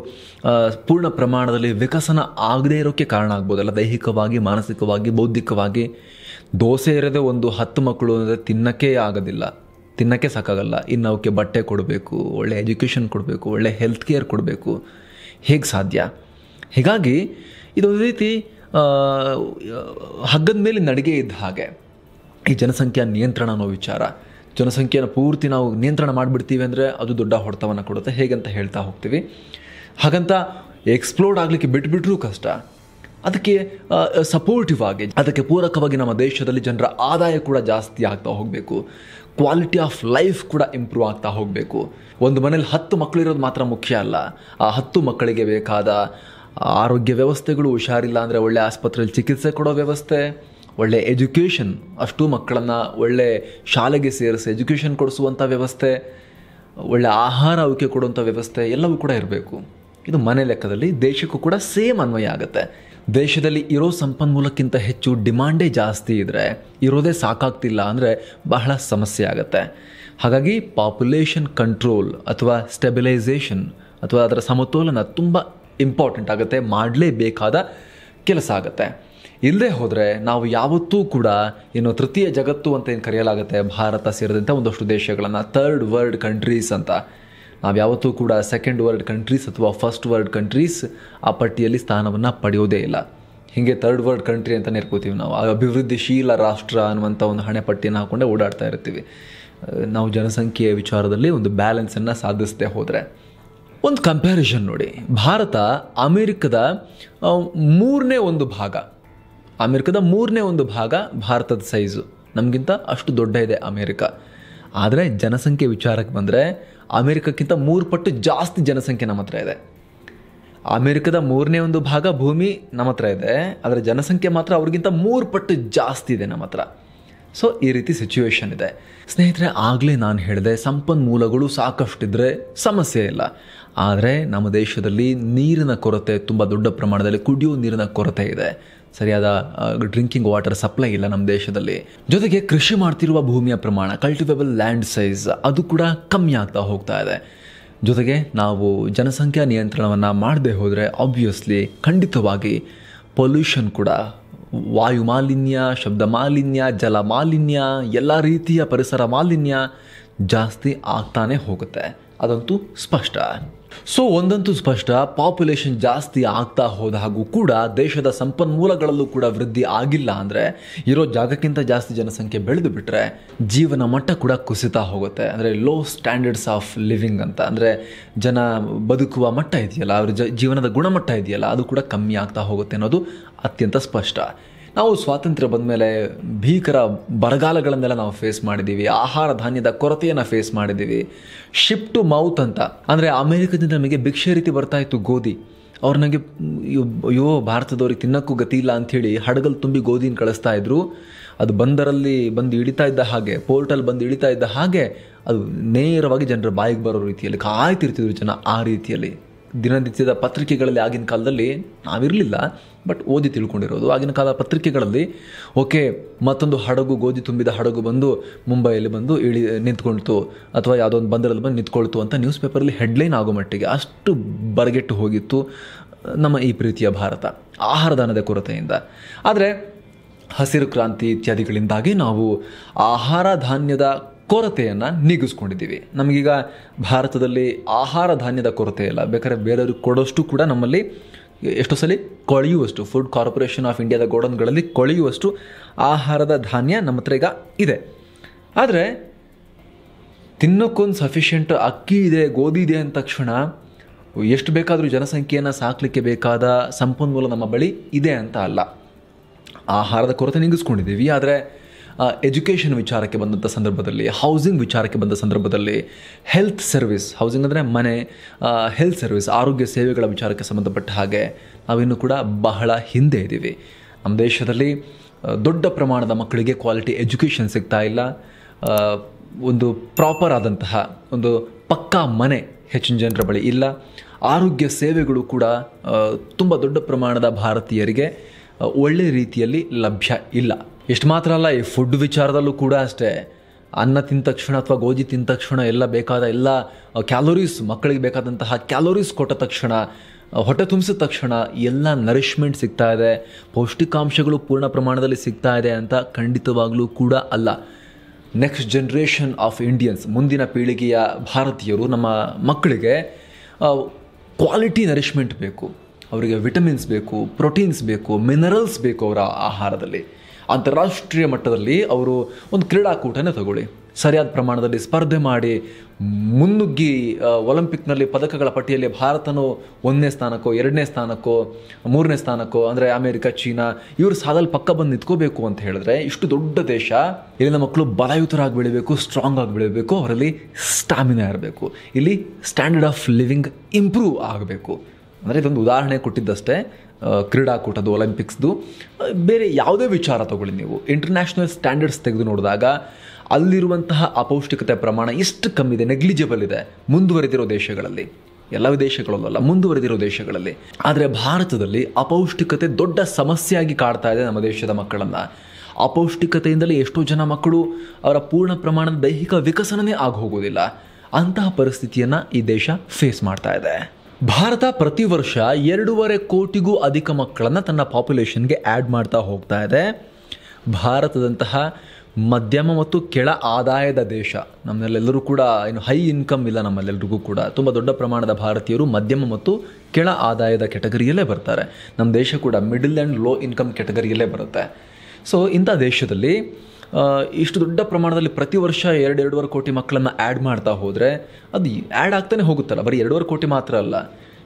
ಪೂರ್ಣ ಪ್ರಮಾಣದಲ್ಲಿ ವಿಕಸನ ಆಗದೇ ಇರೋಕ್ಕೆ ಕಾರಣ ಆಗ್ಬೋದಲ್ಲ ದೈಹಿಕವಾಗಿ ಮಾನಸಿಕವಾಗಿ ಬೌದ್ಧಿಕವಾಗಿ ದೋಸೆ ಇರದೆ ಒಂದು ಹತ್ತು ಮಕ್ಕಳು ಅಂದರೆ ತಿನ್ನೋಕ್ಕೇ ಆಗೋದಿಲ್ಲ ತಿನ್ನೋಕ್ಕೆ ಸಾಕಾಗಲ್ಲ ಇನ್ನು ಅವಕ್ಕೆ ಬಟ್ಟೆ ಕೊಡಬೇಕು ಒಳ್ಳೆ ಎಜುಕೇಷನ್ ಕೊಡಬೇಕು ಒಳ್ಳೆ ಹೆಲ್ತ್ ಕೇರ್ ಕೊಡಬೇಕು ಹೇಗೆ ಸಾಧ್ಯ ಹೀಗಾಗಿ ಇದೊಂದು ರೀತಿ ಹಗ್ಗದ ಮೇಲೆ ನಡಿಗೆ ಇದ್ದ ಹಾಗೆ ಈ ಜನಸಂಖ್ಯಾ ನಿಯಂತ್ರಣ ಅನ್ನೋ ವಿಚಾರ ಜನಸಂಖ್ಯೆಯನ್ನು ಪೂರ್ತಿ ನಾವು ನಿಯಂತ್ರಣ ಮಾಡಿಬಿಡ್ತೀವಿ ಅಂದರೆ ಅದು ದೊಡ್ಡ ಹೊಡೆತವನ್ನು ಕೊಡುತ್ತೆ ಹೇಗಂತ ಹೇಳ್ತಾ ಹೋಗ್ತೀವಿ ಹಾಗಂತ ಎಕ್ಸ್ಪ್ಲೋರ್ಡ್ ಆಗಲಿಕ್ಕೆ ಬಿಟ್ಬಿಟ್ರೂ ಕಷ್ಟ ಅದಕ್ಕೆ ಸಪೋರ್ಟಿವ್ ಆಗಿ ಅದಕ್ಕೆ ಪೂರಕವಾಗಿ ನಮ್ಮ ದೇಶದಲ್ಲಿ ಜನರ ಆದಾಯ ಕೂಡ ಜಾಸ್ತಿ ಆಗ್ತಾ ಹೋಗಬೇಕು ಕ್ವಾಲಿಟಿ ಆಫ್ ಲೈಫ್ ಕೂಡ ಇಂಪ್ರೂವ್ ಆಗ್ತಾ ಹೋಗಬೇಕು ಒಂದು ಮನೇಲಿ ಹತ್ತು ಇರೋದು ಮಾತ್ರ ಮುಖ್ಯ ಅಲ್ಲ ಆ ಹತ್ತು ಮಕ್ಕಳಿಗೆ ಬೇಕಾದ ಆರೋಗ್ಯ ವ್ಯವಸ್ಥೆಗಳು ಹುಷಾರಿಲ್ಲ ಅಂದರೆ ಒಳ್ಳೆ ಆಸ್ಪತ್ರೆಯಲ್ಲಿ ಚಿಕಿತ್ಸೆ ಕೊಡೋ ವ್ಯವಸ್ಥೆ ಒಳ್ಳೆ ಎಜುಕೇಷನ್ ಅಷ್ಟು ಮಕ್ಕಳನ್ನು ಒಳ್ಳೆ ಶಾಲೆಗೆ ಸೇರಿಸಿ ಎಜುಕೇಷನ್ ಕೊಡಿಸುವಂಥ ವ್ಯವಸ್ಥೆ ಒಳ್ಳೆ ಆಹಾರ ಅವಕ್ಕೆ ಕೊಡುವಂಥ ವ್ಯವಸ್ಥೆ ಎಲ್ಲವೂ ಕೂಡ ಇರಬೇಕು ಇದು ಮನೆ ಲೆಕ್ಕದಲ್ಲಿ ದೇಶಕ್ಕೂ ಕೂಡ ಸೇಮ್ ಅನ್ವಯ ಆಗುತ್ತೆ ದೇಶದಲ್ಲಿ ಇರೋ ಸಂಪನ್ಮೂಲಕ್ಕಿಂತ ಹೆಚ್ಚು ಡಿಮಾಂಡೇ ಜಾಸ್ತಿ ಇದ್ದರೆ ಇರೋದೇ ಸಾಕಾಗ್ತಿಲ್ಲ ಅಂದರೆ ಬಹಳ ಸಮಸ್ಯೆ ಆಗುತ್ತೆ ಹಾಗಾಗಿ ಪಾಪ್ಯುಲೇಷನ್ ಕಂಟ್ರೋಲ್ ಅಥವಾ ಸ್ಟೆಬಿಲೈಸೇಷನ್ ಅಥವಾ ಅದರ ಸಮತೋಲನ ತುಂಬ ಇಂಪಾರ್ಟೆಂಟ್ ಆಗುತ್ತೆ ಮಾಡಲೇಬೇಕಾದ ಕೆಲಸ ಆಗುತ್ತೆ ಇಲ್ಲದೆ ಹೋದರೆ ನಾವು ಯಾವತ್ತೂ ಕೂಡ ಏನು ತೃತೀಯ ಜಗತ್ತು ಅಂತ ಏನು ಕರೆಯಲಾಗುತ್ತೆ ಭಾರತ ಸೇರಿದಂಥ ಒಂದಷ್ಟು ದೇಶಗಳನ್ನು ಥರ್ಡ್ ವರ್ಲ್ಡ್ ಕಂಟ್ರೀಸ್ ಅಂತ ನಾವು ಯಾವತ್ತೂ ಕೂಡ ಸೆಕೆಂಡ್ ವರ್ಲ್ಡ್ ಕಂಟ್ರೀಸ್ ಅಥವಾ ಫಸ್ಟ್ ವರ್ಲ್ಡ್ ಕಂಟ್ರೀಸ್ ಆ ಪಟ್ಟಿಯಲ್ಲಿ ಸ್ಥಾನವನ್ನು ಪಡೆಯೋದೇ ಇಲ್ಲ ಹೀಗೆ ಥರ್ಡ್ ವರ್ಲ್ಡ್ ಕಂಟ್ರಿ ಅಂತಲೇ ಇರ್ಕೋತೀವಿ ನಾವು ಅಭಿವೃದ್ಧಿಶೀಲ ರಾಷ್ಟ್ರ ಅನ್ನುವಂಥ ಒಂದು ಹಣೆ ಪಟ್ಟಿಯನ್ನು ಹಾಕೊಂಡೆ ಓಡಾಡ್ತಾ ಇರ್ತೀವಿ ನಾವು ಜನಸಂಖ್ಯೆಯ ವಿಚಾರದಲ್ಲಿ ಒಂದು ಬ್ಯಾಲೆನ್ಸನ್ನು ಸಾಧಿಸದೆ ಹೋದರೆ ಒಂದು ಕಂಪ್ಯಾರಿಷನ್ ನೋಡಿ ಭಾರತ ಅಮೇರಿಕದ ಮೂರನೇ ಒಂದು ಭಾಗ ಅಮೆರಿಕದ ಮೂರನೇ ಒಂದು ಭಾಗ ಭಾರತದ ಸೈಜು ನಮಗಿಂತ ಅಷ್ಟು ದೊಡ್ಡ ಇದೆ ಅಮೇರಿಕ ಆದರೆ ಜನಸಂಖ್ಯೆ ವಿಚಾರಕ್ಕೆ ಬಂದರೆ ಅಮೆರಿಕಕ್ಕಿಂತ ಮೂರು ಪಟ್ಟು ಜಾಸ್ತಿ ಜನಸಂಖ್ಯೆ ನಮ್ಮ ಹತ್ರ ಇದೆ ಅಮೆರಿಕದ ಮೂರನೇ ಒಂದು ಭಾಗ ಭೂಮಿ ನಮ್ಮ ಹತ್ರ ಇದೆ ಅದರ ಜನಸಂಖ್ಯೆ ಮಾತ್ರ ಅವ್ರಿಗಿಂತ ಮೂರು ಪಟ್ಟು ಜಾಸ್ತಿ ಇದೆ ನಮ್ಮ ಹತ್ರ ಸೊ ಈ ರೀತಿ ಸಿಚುವೇಶನ್ ಇದೆ ಸ್ನೇಹಿತರೆ ಆಗಲೇ ನಾನು ಹೇಳಿದೆ ಸಂಪನ್ಮೂಲಗಳು ಸಾಕಷ್ಟು ಇದ್ದರೆ ಸಮಸ್ಯೆ ಇಲ್ಲ ಆದರೆ ನಮ್ಮ ದೇಶದಲ್ಲಿ ನೀರಿನ ಕೊರತೆ ತುಂಬ ದೊಡ್ಡ ಪ್ರಮಾಣದಲ್ಲಿ ಕುಡಿಯುವ ನೀರಿನ ಕೊರತೆ ಇದೆ ಸರಿಯಾದ ಡ್ರಿಂಕಿಂಗ್ ವಾಟರ್ ಸಪ್ಲೈ ಇಲ್ಲ ನಮ್ಮ ದೇಶದಲ್ಲಿ ಜೊತೆಗೆ ಕೃಷಿ ಮಾಡ್ತಿರುವ ಭೂಮಿಯ ಪ್ರಮಾಣ ಕಲ್ಟಿವೇಬಲ್ ಲ್ಯಾಂಡ್ ಸೈಜ್ ಅದು ಕೂಡ ಕಮ್ಮಿ ಆಗ್ತಾ ಹೋಗ್ತಾ ಇದೆ ಜೊತೆಗೆ ನಾವು ಜನಸಂಖ್ಯಾ ನಿಯಂತ್ರಣವನ್ನು ಮಾಡದೆ ಹೋದರೆ ಆಬ್ವಿಯಸ್ಲಿ ಖಂಡಿತವಾಗಿ ಪೊಲ್ಯೂಷನ್ ಕೂಡ ವಾಯು ಮಾಲಿನ್ಯ ಶಬ್ದ ಮಾಲಿನ್ಯ ಜಲ ಮಾಲಿನ್ಯ ಎಲ್ಲ ರೀತಿಯ ಪರಿಸರ ಮಾಲಿನ್ಯ ಜಾಸ್ತಿ ಆಗ್ತಾನೇ ಹೋಗುತ್ತೆ ಅದಂತೂ ಸ್ಪಷ್ಟ ಸೊ ಒಂದಂತೂ ಸ್ಪಷ್ಟ ಪಾಪ್ಯುಲೇಷನ್ ಜಾಸ್ತಿ ಆಗ್ತಾ ಹೋದ ಹಾಗೂ ಕೂಡ ದೇಶದ ಸಂಪನ್ಮೂಲಗಳಲ್ಲೂ ಕೂಡ ವೃದ್ಧಿ ಆಗಿಲ್ಲ ಅಂದರೆ ಇರೋ ಜಾಗಕ್ಕಿಂತ ಜಾಸ್ತಿ ಜನಸಂಖ್ಯೆ ಬೆಳೆದು ಬಿಟ್ಟರೆ ಜೀವನ ಮಟ್ಟ ಕೂಡ ಕುಸಿತಾ ಹೋಗುತ್ತೆ ಅಂದರೆ ಲೋ ಸ್ಟ್ಯಾಂಡರ್ಡ್ಸ್ ಆಫ್ ಲಿವಿಂಗ್ ಅಂತ ಅಂದರೆ ಜನ ಬದುಕುವ ಮಟ್ಟ ಇದೆಯಲ್ಲ ಅವ್ರ ಜೀವನದ ಗುಣಮಟ್ಟ ಇದೆಯಲ್ಲ ಅದು ಕೂಡ ಕಮ್ಮಿ ಆಗ್ತಾ ಹೋಗುತ್ತೆ ಅನ್ನೋದು ಅತ್ಯಂತ ಸ್ಪಷ್ಟ ನಾವು ಸ್ವಾತಂತ್ರ್ಯ ಬಂದ ಮೇಲೆ ಭೀಕರ ಬರಗಾಲಗಳನ್ನೆಲ್ಲ ನಾವು ಫೇಸ್ ಮಾಡಿದ್ದೀವಿ ಆಹಾರ ಧಾನ್ಯದ ಕೊರತೆಯನ್ನು ಫೇಸ್ ಮಾಡಿದ್ದೀವಿ ಶಿಪ್ ಟು ಮೌತ್ ಅಂತ ಅಂದರೆ ಅಮೆರಿಕದಿಂದ ನಮಗೆ ಭಿಕ್ಷೆ ರೀತಿ ಬರ್ತಾ ಇತ್ತು ಗೋಧಿ ಅವ್ರು ನನಗೆ ಅಯ್ಯೋ ಭಾರತದವ್ರಿಗೆ ತಿನ್ನೋಕ್ಕೂ ಗತಿ ಇಲ್ಲ ಅಂಥೇಳಿ ಹಡಗಲ್ಲಿ ತುಂಬಿ ಗೋಧಿನ ಕಳಿಸ್ತಾ ಇದ್ರು ಅದು ಬಂದರಲ್ಲಿ ಬಂದು ಇಳಿತಾ ಇದ್ದ ಹಾಗೆ ಪೋರ್ಟಲ್ಲಿ ಬಂದು ಇಳಿತಾ ಇದ್ದ ಹಾಗೆ ಅದು ನೇರವಾಗಿ ಜನರ ಬಾಯಿಗೆ ಬರೋ ರೀತಿಯಲ್ಲಿ ಕಾಯ್ತಿರ್ತಿದ್ರು ಜನ ಆ ರೀತಿಯಲ್ಲಿ ದಿನನಿತ್ಯದ ಪತ್ರಿಕೆಗಳಲ್ಲಿ ಆಗಿನ ಕಾಲದಲ್ಲಿ ನಾವಿರಲಿಲ್ಲ ಬಟ್ ಓದಿ ತಿಳ್ಕೊಂಡಿರೋದು ಆಗಿನ ಕಾಲ ಪತ್ರಿಕೆಗಳಲ್ಲಿ ಓಕೆ ಮತ್ತೊಂದು ಹಡಗು ಗೋಧಿ ತುಂಬಿದ ಹಡಗು ಬಂದು ಮುಂಬೈಯಲ್ಲಿ ಬಂದು ಇಳಿ ನಿಂತ್ಕೊಳ್ತು ಅಥವಾ ಯಾವುದೋ ಒಂದು ಬಂದರಲ್ಲಿ ಬಂದು ನಿಂತ್ಕೊಳ್ತು ಅಂತ ನ್ಯೂಸ್ ಪೇಪರಲ್ಲಿ ಹೆಡ್ಲೈನ್ ಆಗೋ ಮಟ್ಟಿಗೆ ಅಷ್ಟು ಬರಗೆಟ್ಟು ಹೋಗಿತ್ತು ನಮ್ಮ ಈ ಪ್ರೀತಿಯ ಭಾರತ ಆಹಾರದಾನದ ಕೊರತೆಯಿಂದ ಆದರೆ ಹಸಿರು ಕ್ರಾಂತಿ ಇತ್ಯಾದಿಗಳಿಂದಾಗಿ ನಾವು ಆಹಾರ ಧಾನ್ಯದ ಕೊರತೆಯನ್ನು ನೀಗಿಸ್ಕೊಂಡಿದ್ದೀವಿ ನಮಗೀಗ ಭಾರತದಲ್ಲಿ ಆಹಾರ ಧಾನ್ಯದ ಕೊರತೆ ಇಲ್ಲ ಬೇಕಾದ್ರೆ ಬೇರೆಯವ್ರಿಗೆ ಕೊಡೋಷ್ಟು ಕೂಡ ನಮ್ಮಲ್ಲಿ ಎಷ್ಟೋ ಸಲ ಕೊಳೆಯುವಷ್ಟು ಫುಡ್ ಕಾರ್ಪೊರೇಷನ್ ಆಫ್ ಇಂಡಿಯಾದ ಗೋಡನ್ಗಳಲ್ಲಿ ಕೊಳೆಯುವಷ್ಟು ಆಹಾರದ ಧಾನ್ಯ ನಮ್ಮ ಹತ್ರ ಈಗ ಇದೆ ಆದರೆ ತಿನ್ನೋಕ್ಕೊಂದು ಸಫಿಷಿಯೆಂಟ್ ಅಕ್ಕಿ ಇದೆ ಗೋಧಿ ಇದೆ ಅಂದ ತಕ್ಷಣ ಎಷ್ಟು ಬೇಕಾದರೂ ಜನಸಂಖ್ಯೆಯನ್ನು ಸಾಕಲಿಕ್ಕೆ ಬೇಕಾದ ಸಂಪನ್ಮೂಲ ನಮ್ಮ ಬಳಿ ಇದೆ ಅಂತ ಅಲ್ಲ ಆಹಾರದ ಕೊರತೆ ನೀಗಿಸ್ಕೊಂಡಿದ್ದೀವಿ ಆದರೆ ಎಜುಕೇಷನ್ ವಿಚಾರಕ್ಕೆ ಬಂದಂಥ ಸಂದರ್ಭದಲ್ಲಿ ಹೌಸಿಂಗ್ ವಿಚಾರಕ್ಕೆ ಬಂದ ಸಂದರ್ಭದಲ್ಲಿ ಹೆಲ್ತ್ ಸರ್ವಿಸ್ ಹೌಸಿಂಗ್ ಅಂದರೆ ಮನೆ ಹೆಲ್ತ್ ಸರ್ವಿಸ್ ಆರೋಗ್ಯ ಸೇವೆಗಳ ವಿಚಾರಕ್ಕೆ ಸಂಬಂಧಪಟ್ಟ ಹಾಗೆ ನಾವಿನ್ನೂ ಕೂಡ ಬಹಳ ಹಿಂದೆ ಇದ್ದೀವಿ ನಮ್ಮ ದೇಶದಲ್ಲಿ ದೊಡ್ಡ ಪ್ರಮಾಣದ ಮಕ್ಕಳಿಗೆ ಕ್ವಾಲಿಟಿ ಎಜುಕೇಷನ್ ಸಿಗ್ತಾ ಇಲ್ಲ ಒಂದು ಪ್ರಾಪರ್ ಆದಂತಹ ಒಂದು ಪಕ್ಕಾ ಮನೆ ಹೆಚ್ಚಿನ ಜನರ ಬಳಿ ಇಲ್ಲ ಆರೋಗ್ಯ ಸೇವೆಗಳು ಕೂಡ ತುಂಬ ದೊಡ್ಡ ಪ್ರಮಾಣದ ಭಾರತೀಯರಿಗೆ ಒಳ್ಳೆ ರೀತಿಯಲ್ಲಿ ಲಭ್ಯ ಇಲ್ಲ ಎಷ್ಟು ಮಾತ್ರ ಅಲ್ಲ ಈ ಫುಡ್ ವಿಚಾರದಲ್ಲೂ ಕೂಡ ಅಷ್ಟೇ ಅನ್ನ ತಿಂದ ತಕ್ಷಣ ಅಥವಾ ಗೋಧಿ ತಿಂದ ತಕ್ಷಣ ಎಲ್ಲ ಬೇಕಾದ ಎಲ್ಲ ಕ್ಯಾಲೋರೀಸ್ ಮಕ್ಕಳಿಗೆ ಬೇಕಾದಂತಹ ಕ್ಯಾಲೋರೀಸ್ ಕೊಟ್ಟ ತಕ್ಷಣ ಹೊಟ್ಟೆ ತುಂಬಿಸಿದ ತಕ್ಷಣ ಎಲ್ಲ ನರಿಷ್ಮೆಂಟ್ ಸಿಗ್ತಾ ಇದೆ ಪೌಷ್ಟಿಕಾಂಶಗಳು ಪೂರ್ಣ ಪ್ರಮಾಣದಲ್ಲಿ ಸಿಗ್ತಾ ಇದೆ ಅಂತ ಖಂಡಿತವಾಗಲೂ ಕೂಡ ಅಲ್ಲ ನೆಕ್ಸ್ಟ್ ಜನ್ರೇಷನ್ ಆಫ್ ಇಂಡಿಯನ್ಸ್ ಮುಂದಿನ ಪೀಳಿಗೆಯ ಭಾರತೀಯರು ನಮ್ಮ ಮಕ್ಕಳಿಗೆ ಕ್ವಾಲಿಟಿ ನರಿಶ್ಮೆಂಟ್ ಬೇಕು ಅವರಿಗೆ ವಿಟಮಿನ್ಸ್ ಬೇಕು ಪ್ರೋಟೀನ್ಸ್ ಬೇಕು ಮಿನರಲ್ಸ್ ಬೇಕು ಅವರ ಆಹಾರದಲ್ಲಿ ಅಂತಾರಾಷ್ಟ್ರೀಯ ಮಟ್ಟದಲ್ಲಿ ಅವರು ಒಂದು ಕ್ರೀಡಾಕೂಟನೇ ತಗೊಳ್ಳಿ ಸರಿಯಾದ ಪ್ರಮಾಣದಲ್ಲಿ ಸ್ಪರ್ಧೆ ಮಾಡಿ ಮುನ್ನುಗ್ಗಿ ಒಲಿಂಪಿಕ್ನಲ್ಲಿ ಪದಕಗಳ ಪಟ್ಟಿಯಲ್ಲಿ ಭಾರತನೂ ಒಂದನೇ ಸ್ಥಾನಕ್ಕೋ ಎರಡನೇ ಸ್ಥಾನಕ್ಕೋ ಮೂರನೇ ಸ್ಥಾನಕ್ಕೋ ಅಂದರೆ ಅಮೇರಿಕ ಚೀನಾ ಇವರು ಸಾಗಲ್ ಪಕ್ಕ ಬಂದು ನಿಂತ್ಕೋಬೇಕು ಅಂತ ಹೇಳಿದ್ರೆ ಇಷ್ಟು ದೊಡ್ಡ ದೇಶ ಇಲ್ಲಿನ ಮಕ್ಕಳು ಬಲಯುತರಾಗಿ ಬೆಳಿಬೇಕು ಸ್ಟ್ರಾಂಗ್ ಆಗಿ ಬೆಳಿಬೇಕು ಅವರಲ್ಲಿ ಸ್ಟಾಮಿನಾ ಇರಬೇಕು ಇಲ್ಲಿ ಸ್ಟ್ಯಾಂಡರ್ಡ್ ಆಫ್ ಲಿವಿಂಗ್ ಇಂಪ್ರೂವ್ ಆಗಬೇಕು ಅಂದರೆ ಇದೊಂದು ಉದಾಹರಣೆ ಕೊಟ್ಟಿದ್ದಷ್ಟೇ ಕ್ರೀಡಾಕೂಟದ್ದು ಒಲಿಂಪಿಕ್ಸ್ದು ಬೇರೆ ಯಾವುದೇ ವಿಚಾರ ತಗೊಳ್ಳಿ ನೀವು ಇಂಟರ್ನ್ಯಾಷನಲ್ ಸ್ಟ್ಯಾಂಡರ್ಡ್ಸ್ ತೆಗೆದು ನೋಡಿದಾಗ ಅಲ್ಲಿರುವಂತಹ ಅಪೌಷ್ಟಿಕತೆ ಪ್ರಮಾಣ ಎಷ್ಟು ಕಮ್ಮಿದೆ ನೆಗ್ಲಿಜಿಬಲ್ ಇದೆ ಮುಂದುವರೆದಿರೋ ದೇಶಗಳಲ್ಲಿ ಎಲ್ಲ ದೇಶಗಳಲ್ಲೂ ಅಲ್ಲ ಮುಂದುವರೆದಿರೋ ದೇಶಗಳಲ್ಲಿ ಆದರೆ ಭಾರತದಲ್ಲಿ ಅಪೌಷ್ಟಿಕತೆ ದೊಡ್ಡ ಸಮಸ್ಯೆಯಾಗಿ ಕಾಡ್ತಾ ಇದೆ ನಮ್ಮ ದೇಶದ ಮಕ್ಕಳನ್ನು ಅಪೌಷ್ಟಿಕತೆಯಿಂದಲೇ ಎಷ್ಟೋ ಜನ ಮಕ್ಕಳು ಅವರ ಪೂರ್ಣ ಪ್ರಮಾಣದ ದೈಹಿಕ ವಿಕಸನವೇ ಆಗಿ ಹೋಗೋದಿಲ್ಲ ಅಂತಹ ಪರಿಸ್ಥಿತಿಯನ್ನು ಈ ದೇಶ ಫೇಸ್ ಮಾಡ್ತಾ ಇದೆ ಭಾರತ ಪ್ರತಿ ವರ್ಷ ಎರಡೂವರೆ ಕೋಟಿಗೂ ಅಧಿಕ ಮಕ್ಕಳನ್ನು ತನ್ನ ಪಾಪ್ಯುಲೇಷನ್ಗೆ ಆ್ಯಡ್ ಮಾಡ್ತಾ ಹೋಗ್ತಾ ಇದೆ ಭಾರತದಂತಹ ಮಧ್ಯಮ ಮತ್ತು ಕೆಳ ಆದಾಯದ ದೇಶ ನಮ್ಮಲ್ಲೆಲ್ಲರೂ ಕೂಡ ಏನು ಹೈ ಇನ್ಕಮ್ ಇಲ್ಲ ನಮ್ಮಲ್ಲೆಲ್ರಿಗೂ ಕೂಡ ತುಂಬ ದೊಡ್ಡ ಪ್ರಮಾಣದ ಭಾರತೀಯರು ಮಧ್ಯಮ ಮತ್ತು ಕೆಳ ಆದಾಯದ ಕೆಟಗರಿಯಲ್ಲೇ ಬರ್ತಾರೆ ನಮ್ಮ ದೇಶ ಕೂಡ ಮಿಡಲ್ ಆ್ಯಂಡ್ ಲೋ ಇನ್ಕಮ್ ಕೆಟಗರಿಯಲ್ಲೇ ಬರುತ್ತೆ ಸೊ ಇಂಥ ದೇಶದಲ್ಲಿ ಇಷ್ಟು ದೊಡ್ಡ ಪ್ರಮಾಣದಲ್ಲಿ ಪ್ರತಿ ವರ್ಷ ಎರಡು ಎರಡೂವರೆ ಕೋಟಿ ಮಕ್ಕಳನ್ನು ಆ್ಯಡ್ ಮಾಡ್ತಾ ಹೋದರೆ ಅದು ಆ್ಯಡ್ ಆಗ್ತಾನೆ ಹೋಗುತ್ತಲ್ಲ ಬರೀ ಎರಡೂವರೆ ಕೋಟಿ ಮಾತ್ರ ಅಲ್ಲ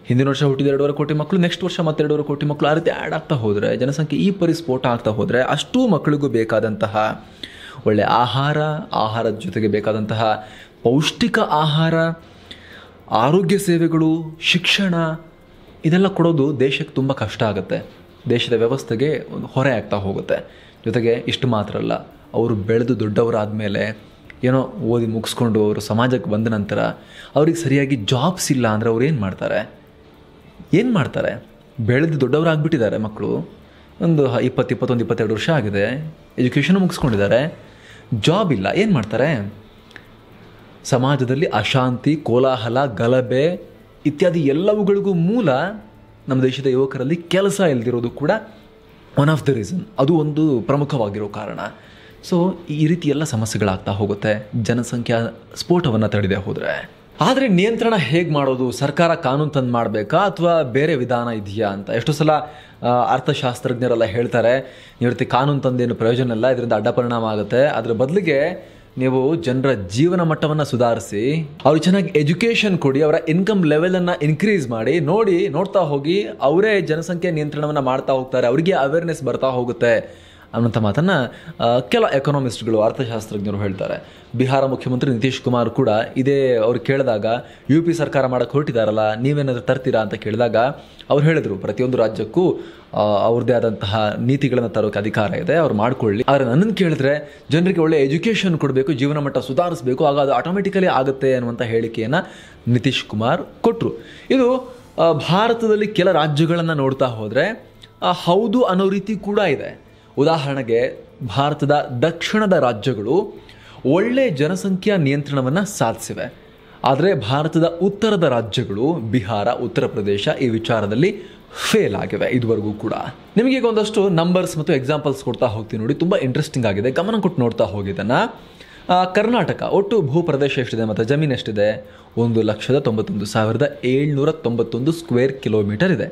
ಹಿಂದಿನ ವರ್ಷ ಹುಟ್ಟಿದ ಎರಡೂವರೆ ಕೋಟಿ ಮಕ್ಕಳು ನೆಕ್ಸ್ಟ್ ವರ್ಷ ಮತ್ತೆ ಎರಡೂವರೆ ಕೋಟಿ ಮಕ್ಕಳು ಆ ರೀತಿ ಆ್ಯಡ್ ಆಗ್ತಾ ಹೋದರೆ ಜನಸಂಖ್ಯೆ ಈ ಪರಿ ಸ್ಫೋಟ ಆಗ್ತಾ ಹೋದರೆ ಅಷ್ಟು ಮಕ್ಕಳಿಗೂ ಬೇಕಾದಂತಹ ಒಳ್ಳೆಯ ಆಹಾರ ಆಹಾರದ ಜೊತೆಗೆ ಬೇಕಾದಂತಹ ಪೌಷ್ಟಿಕ ಆಹಾರ ಆರೋಗ್ಯ ಸೇವೆಗಳು ಶಿಕ್ಷಣ ಇದೆಲ್ಲ ಕೊಡೋದು ದೇಶಕ್ಕೆ ತುಂಬ ಕಷ್ಟ ಆಗುತ್ತೆ ದೇಶದ ವ್ಯವಸ್ಥೆಗೆ ಹೊರೆ ಆಗ್ತಾ ಹೋಗುತ್ತೆ ಜೊತೆಗೆ ಇಷ್ಟು ಮಾತ್ರ ಅಲ್ಲ ಅವರು ಬೆಳೆದು ದೊಡ್ಡವರಾದ ಮೇಲೆ ಏನೋ ಓದಿ ಮುಗಿಸ್ಕೊಂಡು ಅವರು ಸಮಾಜಕ್ಕೆ ಬಂದ ನಂತರ ಅವ್ರಿಗೆ ಸರಿಯಾಗಿ ಜಾಬ್ಸ್ ಇಲ್ಲ ಅಂದರೆ ಅವ್ರು ಏನು ಮಾಡ್ತಾರೆ ಏನು ಮಾಡ್ತಾರೆ ಬೆಳೆದು ದೊಡ್ಡವರಾಗ್ಬಿಟ್ಟಿದ್ದಾರೆ ಮಕ್ಕಳು ಒಂದು ಇಪ್ಪತ್ತು ಇಪ್ಪತ್ತೊಂದು ಇಪ್ಪತ್ತೆರಡು ವರ್ಷ ಆಗಿದೆ ಎಜುಕೇಷನ್ ಮುಗಿಸ್ಕೊಂಡಿದ್ದಾರೆ ಜಾಬ್ ಇಲ್ಲ ಏನು ಮಾಡ್ತಾರೆ ಸಮಾಜದಲ್ಲಿ ಅಶಾಂತಿ ಕೋಲಾಹಲ ಗಲಭೆ ಇತ್ಯಾದಿ ಎಲ್ಲವುಗಳಿಗೂ ಮೂಲ ನಮ್ಮ ದೇಶದ ಯುವಕರಲ್ಲಿ ಕೆಲಸ ಇಲ್ದಿರೋದು ಕೂಡ ಒನ್ ಆಫ್ ದ ರೀಸನ್ ಅದು ಒಂದು ಪ್ರಮುಖವಾಗಿರೋ ಕಾರಣ ಸೊ ಈ ರೀತಿ ಎಲ್ಲ ಸಮಸ್ಯೆಗಳಾಗ್ತಾ ಹೋಗುತ್ತೆ ಜನಸಂಖ್ಯಾ ಸ್ಫೋಟವನ್ನು ತಡೆದೇ ಹೋದರೆ ಆದರೆ ನಿಯಂತ್ರಣ ಹೇಗೆ ಮಾಡೋದು ಸರ್ಕಾರ ಕಾನೂನು ತಂದು ಮಾಡಬೇಕಾ ಅಥವಾ ಬೇರೆ ವಿಧಾನ ಇದೆಯಾ ಅಂತ ಎಷ್ಟೋ ಸಲ ಅರ್ಥಶಾಸ್ತ್ರಜ್ಞರೆಲ್ಲ ಹೇಳ್ತಾರೆ ನಿವೃತ್ತಿ ಕಾನೂನು ತಂದೇನು ಪ್ರಯೋಜನ ಇಲ್ಲ ಇದರಿಂದ ಅಡ್ಡ ಪರಿಣಾಮ ಆಗುತ್ತೆ ಅದರ ಬದಲಿಗೆ ನೀವು ಜನರ ಜೀವನ ಮಟ್ಟವನ್ನು ಸುಧಾರಿಸಿ ಅವ್ರಿಗೆ ಚೆನ್ನಾಗಿ ಎಜುಕೇಷನ್ ಕೊಡಿ ಅವರ ಇನ್ಕಮ್ ಲೆವೆಲನ್ನು ಇನ್ಕ್ರೀಸ್ ಮಾಡಿ ನೋಡಿ ನೋಡ್ತಾ ಹೋಗಿ ಅವರೇ ಜನಸಂಖ್ಯೆ ನಿಯಂತ್ರಣವನ್ನು ಮಾಡ್ತಾ ಹೋಗ್ತಾರೆ ಅವರಿಗೆ ಅವೇರ್ನೆಸ್ ಬರ್ತಾ ಹೋಗುತ್ತೆ ಅನ್ನೋಂಥ ಮಾತನ್ನು ಕೆಲ ಎಕನಾಮಿಸ್ಟ್ಗಳು ಅರ್ಥಶಾಸ್ತ್ರಜ್ಞರು ಹೇಳ್ತಾರೆ ಬಿಹಾರ ಮುಖ್ಯಮಂತ್ರಿ ನಿತೀಶ್ ಕುಮಾರ್ ಕೂಡ ಇದೇ ಅವ್ರು ಕೇಳಿದಾಗ ಯು ಪಿ ಸರ್ಕಾರ ಮಾಡಕ್ಕೆ ಹೊರಟಿದಾರಲ್ಲ ನೀವೇನಾದರೂ ತರ್ತೀರಾ ಅಂತ ಕೇಳಿದಾಗ ಅವ್ರು ಹೇಳಿದರು ಪ್ರತಿಯೊಂದು ರಾಜ್ಯಕ್ಕೂ ಅವ್ರದ್ದೇ ಆದಂತಹ ನೀತಿಗಳನ್ನು ತರೋಕೆ ಅಧಿಕಾರ ಇದೆ ಅವ್ರು ಮಾಡ್ಕೊಳ್ಳಿ ಆದರೆ ನನ್ನನ್ನು ಕೇಳಿದ್ರೆ ಜನರಿಗೆ ಒಳ್ಳೆ ಎಜುಕೇಷನ್ ಕೊಡಬೇಕು ಜೀವನ ಮಟ್ಟ ಸುಧಾರಿಸಬೇಕು ಆಗ ಅದು ಆಟೋಮೆಟಿಕಲಿ ಆಗುತ್ತೆ ಅನ್ನುವಂಥ ಹೇಳಿಕೆಯನ್ನು ನಿತೀಶ್ ಕುಮಾರ್ ಕೊಟ್ಟರು ಇದು ಭಾರತದಲ್ಲಿ ಕೆಲ ರಾಜ್ಯಗಳನ್ನು ನೋಡ್ತಾ ಹೋದರೆ ಹೌದು ಅನ್ನೋ ರೀತಿ ಕೂಡ ಇದೆ ಉದಾಹರಣೆಗೆ ಭಾರತದ ದಕ್ಷಿಣದ ರಾಜ್ಯಗಳು ಒಳ್ಳೆ ಜನಸಂಖ್ಯಾ ನಿಯಂತ್ರಣವನ್ನು ಸಾಧಿಸಿವೆ ಆದರೆ ಭಾರತದ ಉತ್ತರದ ರಾಜ್ಯಗಳು ಬಿಹಾರ ಉತ್ತರ ಪ್ರದೇಶ ಈ ವಿಚಾರದಲ್ಲಿ ಫೇಲ್ ಆಗಿವೆ ಇದುವರೆಗೂ ಕೂಡ ನಿಮಗೆ ಒಂದಷ್ಟು ನಂಬರ್ಸ್ ಮತ್ತು ಎಕ್ಸಾಂಪಲ್ಸ್ ಕೊಡ್ತಾ ಹೋಗ್ತೀನಿ ನೋಡಿ ತುಂಬ ಇಂಟ್ರೆಸ್ಟಿಂಗ್ ಆಗಿದೆ ಗಮನ ಕೊಟ್ಟು ನೋಡ್ತಾ ಹೋಗಿದ್ದನ್ನು ಕರ್ನಾಟಕ ಒಟ್ಟು ಭೂಪ್ರದೇಶ ಎಷ್ಟಿದೆ ಮತ್ತು ಜಮೀನು ಎಷ್ಟಿದೆ ಒಂದು ಲಕ್ಷದ ತೊಂಬತ್ತೊಂದು ಸಾವಿರದ ಏಳ್ನೂರ ತೊಂಬತ್ತೊಂದು ಸ್ಕ್ವೇರ್ ಕಿಲೋಮೀಟರ್ ಇದೆ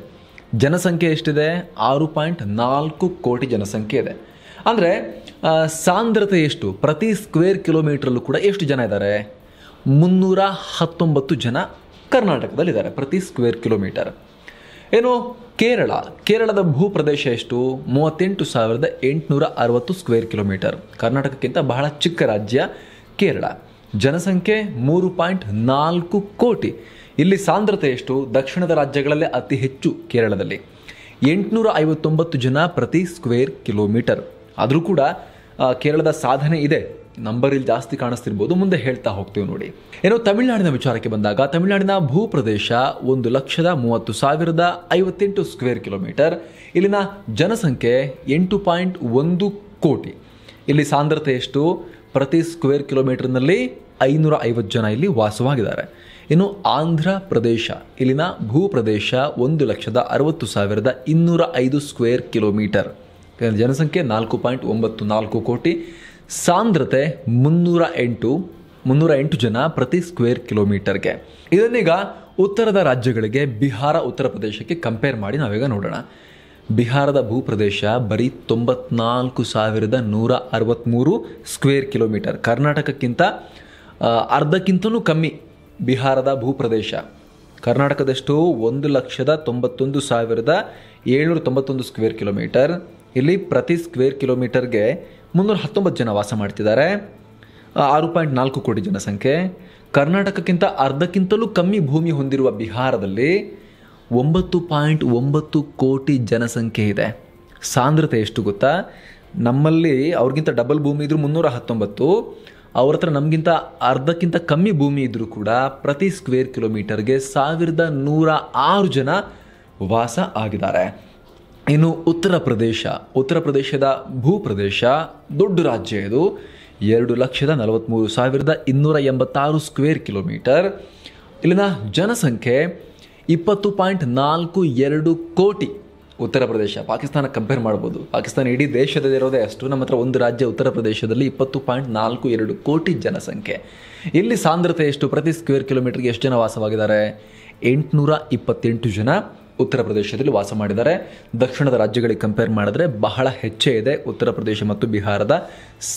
ಜನಸಂಖ್ಯೆ ಎಷ್ಟಿದೆ ಆರು ಪಾಯಿಂಟ್ ನಾಲ್ಕು ಕೋಟಿ ಜನಸಂಖ್ಯೆ ಇದೆ ಅಂದರೆ ಸಾಂದ್ರತೆ ಎಷ್ಟು ಪ್ರತಿ ಸ್ಕ್ವೇರ್ ಕಿಲೋಮೀಟ್ರಲ್ಲೂ ಕೂಡ ಎಷ್ಟು ಜನ ಇದ್ದಾರೆ ಮುನ್ನೂರ ಹತ್ತೊಂಬತ್ತು ಜನ ಕರ್ನಾಟಕದಲ್ಲಿದ್ದಾರೆ ಪ್ರತಿ ಸ್ಕ್ವೇರ್ ಕಿಲೋಮೀಟರ್ ಏನು ಕೇರಳ ಕೇರಳದ ಭೂಪ್ರದೇಶ ಎಷ್ಟು ಮೂವತ್ತೆಂಟು ಸಾವಿರದ ಎಂಟುನೂರ ಅರವತ್ತು ಸ್ಕ್ವೇರ್ ಕಿಲೋಮೀಟರ್ ಕರ್ನಾಟಕಕ್ಕಿಂತ ಬಹಳ ಚಿಕ್ಕ ರಾಜ್ಯ ಕೇರಳ ಜನಸಂಖ್ಯೆ ಮೂರು ಪಾಯಿಂಟ್ ನಾಲ್ಕು ಕೋಟಿ ಇಲ್ಲಿ ಸಾಂದ್ರತೆ ಎಷ್ಟು ದಕ್ಷಿಣದ ರಾಜ್ಯಗಳಲ್ಲೇ ಅತಿ ಹೆಚ್ಚು ಕೇರಳದಲ್ಲಿ ಎಂಟುನೂರ ಐವತ್ತೊಂಬತ್ತು ಜನ ಪ್ರತಿ ಸ್ಕ್ವೇರ್ ಕಿಲೋಮೀಟರ್ ಆದರೂ ಕೂಡ ಕೇರಳದ ಸಾಧನೆ ಇದೆ ನಂಬರ್ ಇಲ್ಲಿ ಜಾಸ್ತಿ ಕಾಣಿಸ್ತಿರ್ಬೋದು ಮುಂದೆ ಹೇಳ್ತಾ ಹೋಗ್ತೀವಿ ನೋಡಿ ಏನೋ ತಮಿಳುನಾಡಿನ ವಿಚಾರಕ್ಕೆ ಬಂದಾಗ ತಮಿಳುನಾಡಿನ ಭೂಪ್ರದೇಶ ಒಂದು ಲಕ್ಷದ ಮೂವತ್ತು ಸಾವಿರದ ಐವತ್ತೆಂಟು ಸ್ಕ್ವೇರ್ ಕಿಲೋಮೀಟರ್ ಇಲ್ಲಿನ ಜನಸಂಖ್ಯೆ ಎಂಟು ಪಾಯಿಂಟ್ ಒಂದು ಕೋಟಿ ಇಲ್ಲಿ ಸಾಂದ್ರತೆ ಎಷ್ಟು ಪ್ರತಿ ಸ್ಕ್ವೇರ್ ಕಿಲೋಮೀಟರ್ನಲ್ಲಿ ಐನೂರ ಐವತ್ತು ಜನ ಇಲ್ಲಿ ವಾಸವಾಗಿದ್ದಾರೆ ಇನ್ನು ಆಂಧ್ರ ಪ್ರದೇಶ ಇಲ್ಲಿನ ಭೂಪ್ರದೇಶ ಒಂದು ಲಕ್ಷದ ಅರವತ್ತು ಸಾವಿರದ ಇನ್ನೂರ ಐದು ಸ್ಕ್ವೇರ್ ಕಿಲೋಮೀಟರ್ ಜನಸಂಖ್ಯೆ ನಾಲ್ಕು ಪಾಯಿಂಟ್ ಒಂಬತ್ತು ನಾಲ್ಕು ಕೋಟಿ ಸಾಂದ್ರತೆ ಮುನ್ನೂರ ಎಂಟು ಮುನ್ನೂರ ಎಂಟು ಜನ ಪ್ರತಿ ಸ್ಕ್ವೇರ್ ಕಿಲೋಮೀಟರ್ಗೆ ಇದನ್ನೀಗ ಉತ್ತರದ ರಾಜ್ಯಗಳಿಗೆ ಬಿಹಾರ ಉತ್ತರ ಪ್ರದೇಶಕ್ಕೆ ಕಂಪೇರ್ ಮಾಡಿ ನಾವೀಗ ನೋಡೋಣ ಬಿಹಾರದ ಭೂಪ್ರದೇಶ ಬರೀ ತೊಂಬತ್ನಾಲ್ಕು ಸಾವಿರದ ನೂರ ಅರವತ್ತ್ಮೂರು ಸ್ಕ್ವೇರ್ ಕಿಲೋಮೀಟರ್ ಕರ್ನಾಟಕಕ್ಕಿಂತ ಅರ್ಧಕ್ಕಿಂತಲೂ ಕಮ್ಮಿ ಬಿಹಾರದ ಭೂಪ್ರದೇಶ ಕರ್ನಾಟಕದಷ್ಟು ಒಂದು ಲಕ್ಷದ ತೊಂಬತ್ತೊಂದು ಸಾವಿರದ ಏಳ್ನೂರ ತೊಂಬತ್ತೊಂದು ಸ್ಕ್ವೇರ್ ಕಿಲೋಮೀಟರ್ ಇಲ್ಲಿ ಪ್ರತಿ ಸ್ಕ್ವೇರ್ ಕಿಲೋಮೀಟರ್ಗೆ ಮುನ್ನೂರ ಹತ್ತೊಂಬತ್ತು ಜನ ವಾಸ ಮಾಡ್ತಿದ್ದಾರೆ ಆರು ಪಾಯಿಂಟ್ ನಾಲ್ಕು ಕೋಟಿ ಜನಸಂಖ್ಯೆ ಕರ್ನಾಟಕಕ್ಕಿಂತ ಅರ್ಧಕ್ಕಿಂತಲೂ ಕಮ್ಮಿ ಭೂಮಿ ಹೊಂದಿರುವ ಬಿಹಾರದಲ್ಲಿ ಒಂಬತ್ತು ಪಾಯಿಂಟ್ ಒಂಬತ್ತು ಕೋಟಿ ಜನಸಂಖ್ಯೆ ಇದೆ ಸಾಂದ್ರತೆ ಎಷ್ಟು ಗೊತ್ತಾ ನಮ್ಮಲ್ಲಿ ಅವ್ರಿಗಿಂತ ಡಬಲ್ ಭೂಮಿ ಇದ್ರೂ ಮುನ್ನೂರ ಹತ್ತೊಂಬತ್ತು ಅವ್ರ ಹತ್ರ ನಮಗಿಂತ ಅರ್ಧಕ್ಕಿಂತ ಕಮ್ಮಿ ಭೂಮಿ ಇದ್ದರೂ ಕೂಡ ಪ್ರತಿ ಸ್ಕ್ವೇರ್ ಕಿಲೋಮೀಟರ್ಗೆ ಸಾವಿರದ ನೂರ ಆರು ಜನ ವಾಸ ಆಗಿದ್ದಾರೆ ಇನ್ನು ಉತ್ತರ ಪ್ರದೇಶ ಉತ್ತರ ಪ್ರದೇಶದ ಭೂಪ್ರದೇಶ ದೊಡ್ಡ ರಾಜ್ಯ ಇದು ಎರಡು ಲಕ್ಷದ ನಲವತ್ತ್ಮೂರು ಸಾವಿರದ ಇನ್ನೂರ ಎಂಬತ್ತಾರು ಸ್ಕ್ವೇರ್ ಕಿಲೋಮೀಟರ್ ಇಲ್ಲಿನ ಜನಸಂಖ್ಯೆ ಇಪ್ಪತ್ತು ಪಾಯಿಂಟ್ ನಾಲ್ಕು ಎರಡು ಕೋಟಿ ಉತ್ತರ ಪ್ರದೇಶ ಪಾಕಿಸ್ತಾನ ಕಂಪೇರ್ ಮಾಡ್ಬೋದು ಪಾಕಿಸ್ತಾನ ಇಡೀ ದೇಶದಲ್ಲಿ ಇರೋದೇ ಅಷ್ಟು ನಮ್ಮ ಹತ್ರ ಒಂದು ರಾಜ್ಯ ಉತ್ತರ ಪ್ರದೇಶದಲ್ಲಿ ಇಪ್ಪತ್ತು ಪಾಯಿಂಟ್ ನಾಲ್ಕು ಎರಡು ಕೋಟಿ ಜನಸಂಖ್ಯೆ ಇಲ್ಲಿ ಸಾಂದ್ರತೆ ಎಷ್ಟು ಪ್ರತಿ ಸ್ಕ್ವೇರ್ ಕಿಲೋಮೀಟರ್ಗೆ ಎಷ್ಟು ಜನ ವಾಸವಾಗಿದ್ದಾರೆ ಎಂಟುನೂರ ಇಪ್ಪತ್ತೆಂಟು ಜನ ಉತ್ತರ ಪ್ರದೇಶದಲ್ಲಿ ವಾಸ ಮಾಡಿದ್ದಾರೆ ದಕ್ಷಿಣದ ರಾಜ್ಯಗಳಿಗೆ ಕಂಪೇರ್ ಮಾಡಿದ್ರೆ ಬಹಳ ಹೆಚ್ಚೇ ಇದೆ ಉತ್ತರ ಪ್ರದೇಶ ಮತ್ತು ಬಿಹಾರದ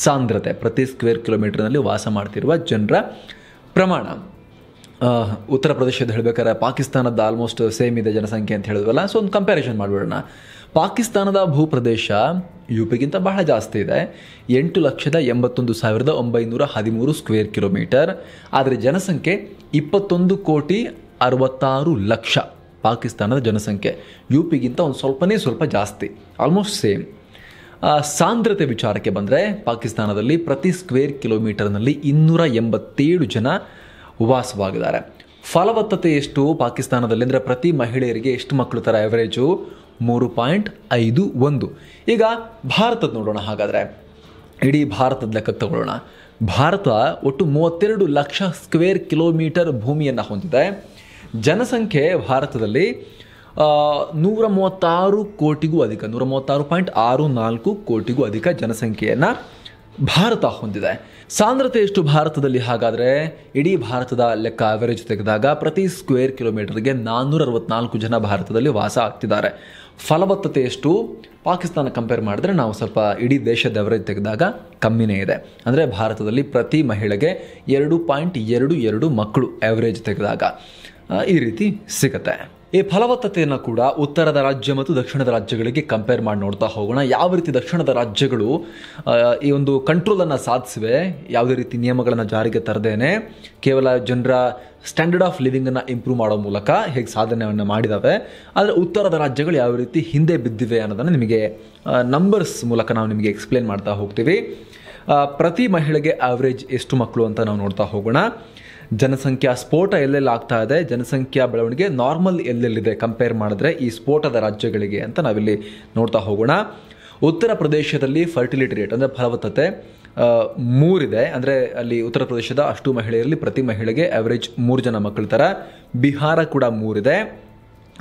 ಸಾಂದ್ರತೆ ಪ್ರತಿ ಸ್ಕ್ವೇರ್ ಕಿಲೋಮೀಟರ್ನಲ್ಲಿ ವಾಸ ಮಾಡ್ತಿರುವ ಜನರ ಪ್ರಮಾಣ ಉತ್ತರ ಪ್ರದೇಶದ ಹೇಳಬೇಕಾದ್ರೆ ಪಾಕಿಸ್ತಾನದ ಆಲ್ಮೋಸ್ಟ್ ಸೇಮ್ ಇದೆ ಜನಸಂಖ್ಯೆ ಅಂತ ಹೇಳಿದ್ವಲ್ಲ ಸೊ ಒಂದು ಕಂಪ್ಯಾರಿಸನ್ ಮಾಡಿಬಿಡೋಣ ಪಾಕಿಸ್ತಾನದ ಭೂಪ್ರದೇಶ ಯು ಪಿಗಿಂತ ಬಹಳ ಜಾಸ್ತಿ ಇದೆ ಎಂಟು ಲಕ್ಷದ ಎಂಬತ್ತೊಂದು ಸಾವಿರದ ಒಂಬೈನೂರ ಹದಿಮೂರು ಸ್ಕ್ವೇರ್ ಕಿಲೋಮೀಟರ್ ಆದರೆ ಜನಸಂಖ್ಯೆ ಇಪ್ಪತ್ತೊಂದು ಕೋಟಿ ಅರವತ್ತಾರು ಲಕ್ಷ ಪಾಕಿಸ್ತಾನದ ಜನಸಂಖ್ಯೆ ಯು ಪಿಗಿಂತ ಒಂದು ಸ್ವಲ್ಪನೇ ಸ್ವಲ್ಪ ಜಾಸ್ತಿ ಆಲ್ಮೋಸ್ಟ್ ಸೇಮ್ ಸಾಂದ್ರತೆ ವಿಚಾರಕ್ಕೆ ಬಂದರೆ ಪಾಕಿಸ್ತಾನದಲ್ಲಿ ಪ್ರತಿ ಸ್ಕ್ವೇರ್ ಕಿಲೋಮೀಟರ್ನಲ್ಲಿ ಇನ್ನೂರ ಎಂಬತ್ತೇಳು ಜನ ವಾಸವಾಗಿದ್ದಾರೆ ಫಲವತ್ತತೆ ಎಷ್ಟು ಪಾಕಿಸ್ತಾನದಲ್ಲಿ ಅಂದರೆ ಪ್ರತಿ ಮಹಿಳೆಯರಿಗೆ ಎಷ್ಟು ಮಕ್ಕಳು ಥರ ಎವರೇಜು ಮೂರು ಪಾಯಿಂಟ್ ಐದು ಒಂದು ಈಗ ಭಾರತದ ನೋಡೋಣ ಹಾಗಾದರೆ ಇಡೀ ಭಾರತದ ಲೆಕ್ಕಕ್ಕೆ ತಗೊಳ್ಳೋಣ ಭಾರತ ಒಟ್ಟು ಮೂವತ್ತೆರಡು ಲಕ್ಷ ಸ್ಕ್ವೇರ್ ಕಿಲೋಮೀಟರ್ ಭೂಮಿಯನ್ನು ಹೊಂದಿದೆ ಜನಸಂಖ್ಯೆ ಭಾರತದಲ್ಲಿ ನೂರ ಮೂವತ್ತಾರು ಕೋಟಿಗೂ ಅಧಿಕ ನೂರ ಮೂವತ್ತಾರು ಪಾಯಿಂಟ್ ಆರು ನಾಲ್ಕು ಕೋಟಿಗೂ ಅಧಿಕ ಜನಸಂಖ್ಯೆಯನ್ನು ಭಾರತ ಹೊಂದಿದೆ ಸಾಂದ್ರತೆ ಎಷ್ಟು ಭಾರತದಲ್ಲಿ ಹಾಗಾದರೆ ಇಡೀ ಭಾರತದ ಲೆಕ್ಕ ಅವರೇಜ್ ತೆಗೆದಾಗ ಪ್ರತಿ ಸ್ಕ್ವೇರ್ ಕಿಲೋಮೀಟರ್ಗೆ ನಾನ್ನೂರ ಅರವತ್ನಾಲ್ಕು ಜನ ಭಾರತದಲ್ಲಿ ವಾಸ ಆಗ್ತಿದ್ದಾರೆ ಫಲವತ್ತತೆ ಎಷ್ಟು ಪಾಕಿಸ್ತಾನ ಕಂಪೇರ್ ಮಾಡಿದ್ರೆ ನಾವು ಸ್ವಲ್ಪ ಇಡೀ ದೇಶದ ಅವರೇಜ್ ತೆಗೆದಾಗ ಕಮ್ಮಿನೇ ಇದೆ ಅಂದರೆ ಭಾರತದಲ್ಲಿ ಪ್ರತಿ ಮಹಿಳೆಗೆ ಎರಡು ಪಾಯಿಂಟ್ ಎರಡು ಎರಡು ಮಕ್ಕಳು ಅವರೇಜ್ ತೆಗೆದಾಗ ಈ ರೀತಿ ಸಿಗುತ್ತೆ ಈ ಫಲವತ್ತತೆಯನ್ನು ಕೂಡ ಉತ್ತರದ ರಾಜ್ಯ ಮತ್ತು ದಕ್ಷಿಣದ ರಾಜ್ಯಗಳಿಗೆ ಕಂಪೇರ್ ಮಾಡಿ ನೋಡ್ತಾ ಹೋಗೋಣ ಯಾವ ರೀತಿ ದಕ್ಷಿಣದ ರಾಜ್ಯಗಳು ಈ ಒಂದು ಕಂಟ್ರೋಲನ್ನು ಸಾಧಿಸಿವೆ ಯಾವುದೇ ರೀತಿ ನಿಯಮಗಳನ್ನು ಜಾರಿಗೆ ತರದೇನೆ ಕೇವಲ ಜನರ ಸ್ಟ್ಯಾಂಡರ್ಡ್ ಆಫ್ ಲಿವಿಂಗನ್ನು ಇಂಪ್ರೂವ್ ಮಾಡೋ ಮೂಲಕ ಹೇಗೆ ಸಾಧನೆಯನ್ನು ಮಾಡಿದಾವೆ ಆದರೆ ಉತ್ತರದ ರಾಜ್ಯಗಳು ಯಾವ ರೀತಿ ಹಿಂದೆ ಬಿದ್ದಿವೆ ಅನ್ನೋದನ್ನು ನಿಮಗೆ ನಂಬರ್ಸ್ ಮೂಲಕ ನಾವು ನಿಮಗೆ ಎಕ್ಸ್ಪ್ಲೇನ್ ಮಾಡ್ತಾ ಹೋಗ್ತೀವಿ ಪ್ರತಿ ಮಹಿಳೆಗೆ ಆವ್ರೇಜ್ ಎಷ್ಟು ಮಕ್ಕಳು ಅಂತ ನಾವು ನೋಡ್ತಾ ಹೋಗೋಣ ಜನಸಂಖ್ಯಾ ಸ್ಫೋಟ ಎಲ್ಲೆಲ್ಲಿ ಆಗ್ತಾ ಇದೆ ಜನಸಂಖ್ಯಾ ಬೆಳವಣಿಗೆ ನಾರ್ಮಲ್ ಎಲ್ಲೆಲ್ಲಿದೆ ಕಂಪೇರ್ ಮಾಡಿದ್ರೆ ಈ ಸ್ಫೋಟದ ರಾಜ್ಯಗಳಿಗೆ ಅಂತ ನಾವಿಲ್ಲಿ ನೋಡ್ತಾ ಹೋಗೋಣ ಉತ್ತರ ಪ್ರದೇಶದಲ್ಲಿ ಫರ್ಟಿಲಿಟಿ ರೇಟ್ ಅಂದರೆ ಫಲವತ್ತತೆ ಮೂರಿದೆ ಅಂದರೆ ಅಲ್ಲಿ ಉತ್ತರ ಪ್ರದೇಶದ ಅಷ್ಟು ಮಹಿಳೆಯರಲ್ಲಿ ಪ್ರತಿ ಮಹಿಳೆಗೆ ಅವರೇಜ್ ಮೂರು ಜನ ಥರ ಬಿಹಾರ ಕೂಡ ಮೂರಿದೆ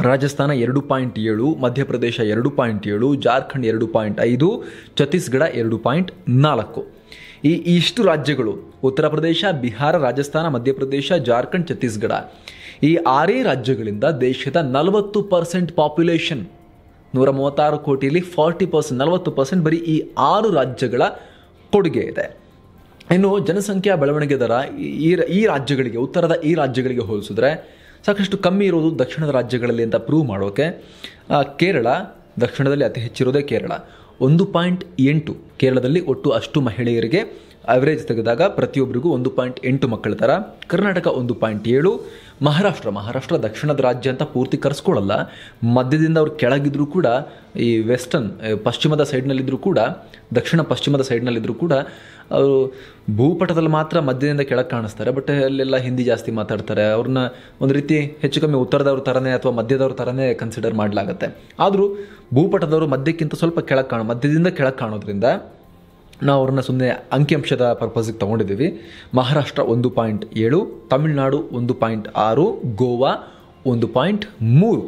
ರಾಜಸ್ಥಾನ ಎರಡು ಪಾಯಿಂಟ್ ಏಳು ಮಧ್ಯಪ್ರದೇಶ ಎರಡು ಪಾಯಿಂಟ್ ಏಳು ಜಾರ್ಖಂಡ್ ಎರಡು ಪಾಯಿಂಟ್ ಐದು ಛತ್ತೀಸ್ಗಢ ಎರಡು ಪಾಯಿಂಟ್ ನಾಲ್ಕು ಈ ಇಷ್ಟು ರಾಜ್ಯಗಳು ಉತ್ತರ ಪ್ರದೇಶ ಬಿಹಾರ ರಾಜಸ್ಥಾನ ಮಧ್ಯಪ್ರದೇಶ ಜಾರ್ಖಂಡ್ ಛತ್ತೀಸ್ಗಢ ಈ ಆರೇ ರಾಜ್ಯಗಳಿಂದ ದೇಶದ ನಲವತ್ತು ಪರ್ಸೆಂಟ್ ಪಾಪ್ಯುಲೇಷನ್ ನೂರ ಮೂವತ್ತಾರು ಕೋಟಿಯಲ್ಲಿ ಫಾರ್ಟಿ ಪರ್ಸೆಂಟ್ ನಲವತ್ತು ಪರ್ಸೆಂಟ್ ಬರೀ ಈ ಆರು ರಾಜ್ಯಗಳ ಕೊಡುಗೆ ಇದೆ ಇನ್ನು ಜನಸಂಖ್ಯಾ ಬೆಳವಣಿಗೆ ದರ ಈ ಈ ರಾಜ್ಯಗಳಿಗೆ ಉತ್ತರದ ಈ ರಾಜ್ಯಗಳಿಗೆ ಹೋಲಿಸಿದ್ರೆ ಸಾಕಷ್ಟು ಕಮ್ಮಿ ಇರೋದು ದಕ್ಷಿಣದ ರಾಜ್ಯಗಳಲ್ಲಿ ಅಂತ ಪ್ರೂವ್ ಮಾಡೋಕೆ ಕೇರಳ ದಕ್ಷಿಣದಲ್ಲಿ ಅತಿ ಹೆಚ್ಚಿರೋದೇ ಕೇರಳ ಒಂದು ಪಾಯಿಂಟ್ ಎಂಟು ಕೇರಳದಲ್ಲಿ ಒಟ್ಟು ಅಷ್ಟು ಮಹಿಳೆಯರಿಗೆ ಅವರೇಜ್ ತೆಗೆದಾಗ ಪ್ರತಿಯೊಬ್ಬರಿಗೂ ಒಂದು ಪಾಯಿಂಟ್ ಎಂಟು ಮಕ್ಕಳ ಥರ ಕರ್ನಾಟಕ ಒಂದು ಪಾಯಿಂಟ್ ಏಳು ಮಹಾರಾಷ್ಟ್ರ ಮಹಾರಾಷ್ಟ್ರ ದಕ್ಷಿಣದ ರಾಜ್ಯ ಅಂತ ಪೂರ್ತಿ ಕರೆಸ್ಕೊಳ್ಳಲ್ಲ ಮಧ್ಯದಿಂದ ಅವ್ರು ಕೆಳಗಿದ್ರೂ ಕೂಡ ಈ ವೆಸ್ಟರ್ನ್ ಪಶ್ಚಿಮದ ಸೈಡ್ನಲ್ಲಿದ್ದರೂ ಕೂಡ ದಕ್ಷಿಣ ಪಶ್ಚಿಮದ ಸೈಡ್ನಲ್ಲಿದ್ದರೂ ಕೂಡ ಅವರು ಭೂಪಟದಲ್ಲಿ ಮಾತ್ರ ಮಧ್ಯದಿಂದ ಕೆಳಗೆ ಕಾಣಿಸ್ತಾರೆ ಬಟ್ ಅಲ್ಲೆಲ್ಲ ಹಿಂದಿ ಜಾಸ್ತಿ ಮಾತಾಡ್ತಾರೆ ಅವ್ರನ್ನ ಒಂದು ರೀತಿ ಹೆಚ್ಚು ಕಮ್ಮಿ ಉತ್ತರದವ್ರ ಥರನೇ ಅಥವಾ ಮಧ್ಯದವ್ರ ಥರನೇ ಕನ್ಸಿಡರ್ ಮಾಡಲಾಗುತ್ತೆ ಆದರೂ ಭೂಪಟದವರು ಮಧ್ಯಕ್ಕಿಂತ ಸ್ವಲ್ಪ ಕೆಳಗೆ ಕಾಣು ಮಧ್ಯದಿಂದ ಕೆಳಗೆ ಕಾಣೋದ್ರಿಂದ ನಾವು ಅವ್ರನ್ನ ಸುಮ್ಮನೆ ಅಂಕಿಅಂಶದ ಪರ್ಪಸ್ಗೆ ತೊಗೊಂಡಿದ್ದೀವಿ ಮಹಾರಾಷ್ಟ್ರ ಒಂದು ಪಾಯಿಂಟ್ ಏಳು ತಮಿಳ್ನಾಡು ಒಂದು ಪಾಯಿಂಟ್ ಆರು ಗೋವಾ ಒಂದು ಪಾಯಿಂಟ್ ಮೂರು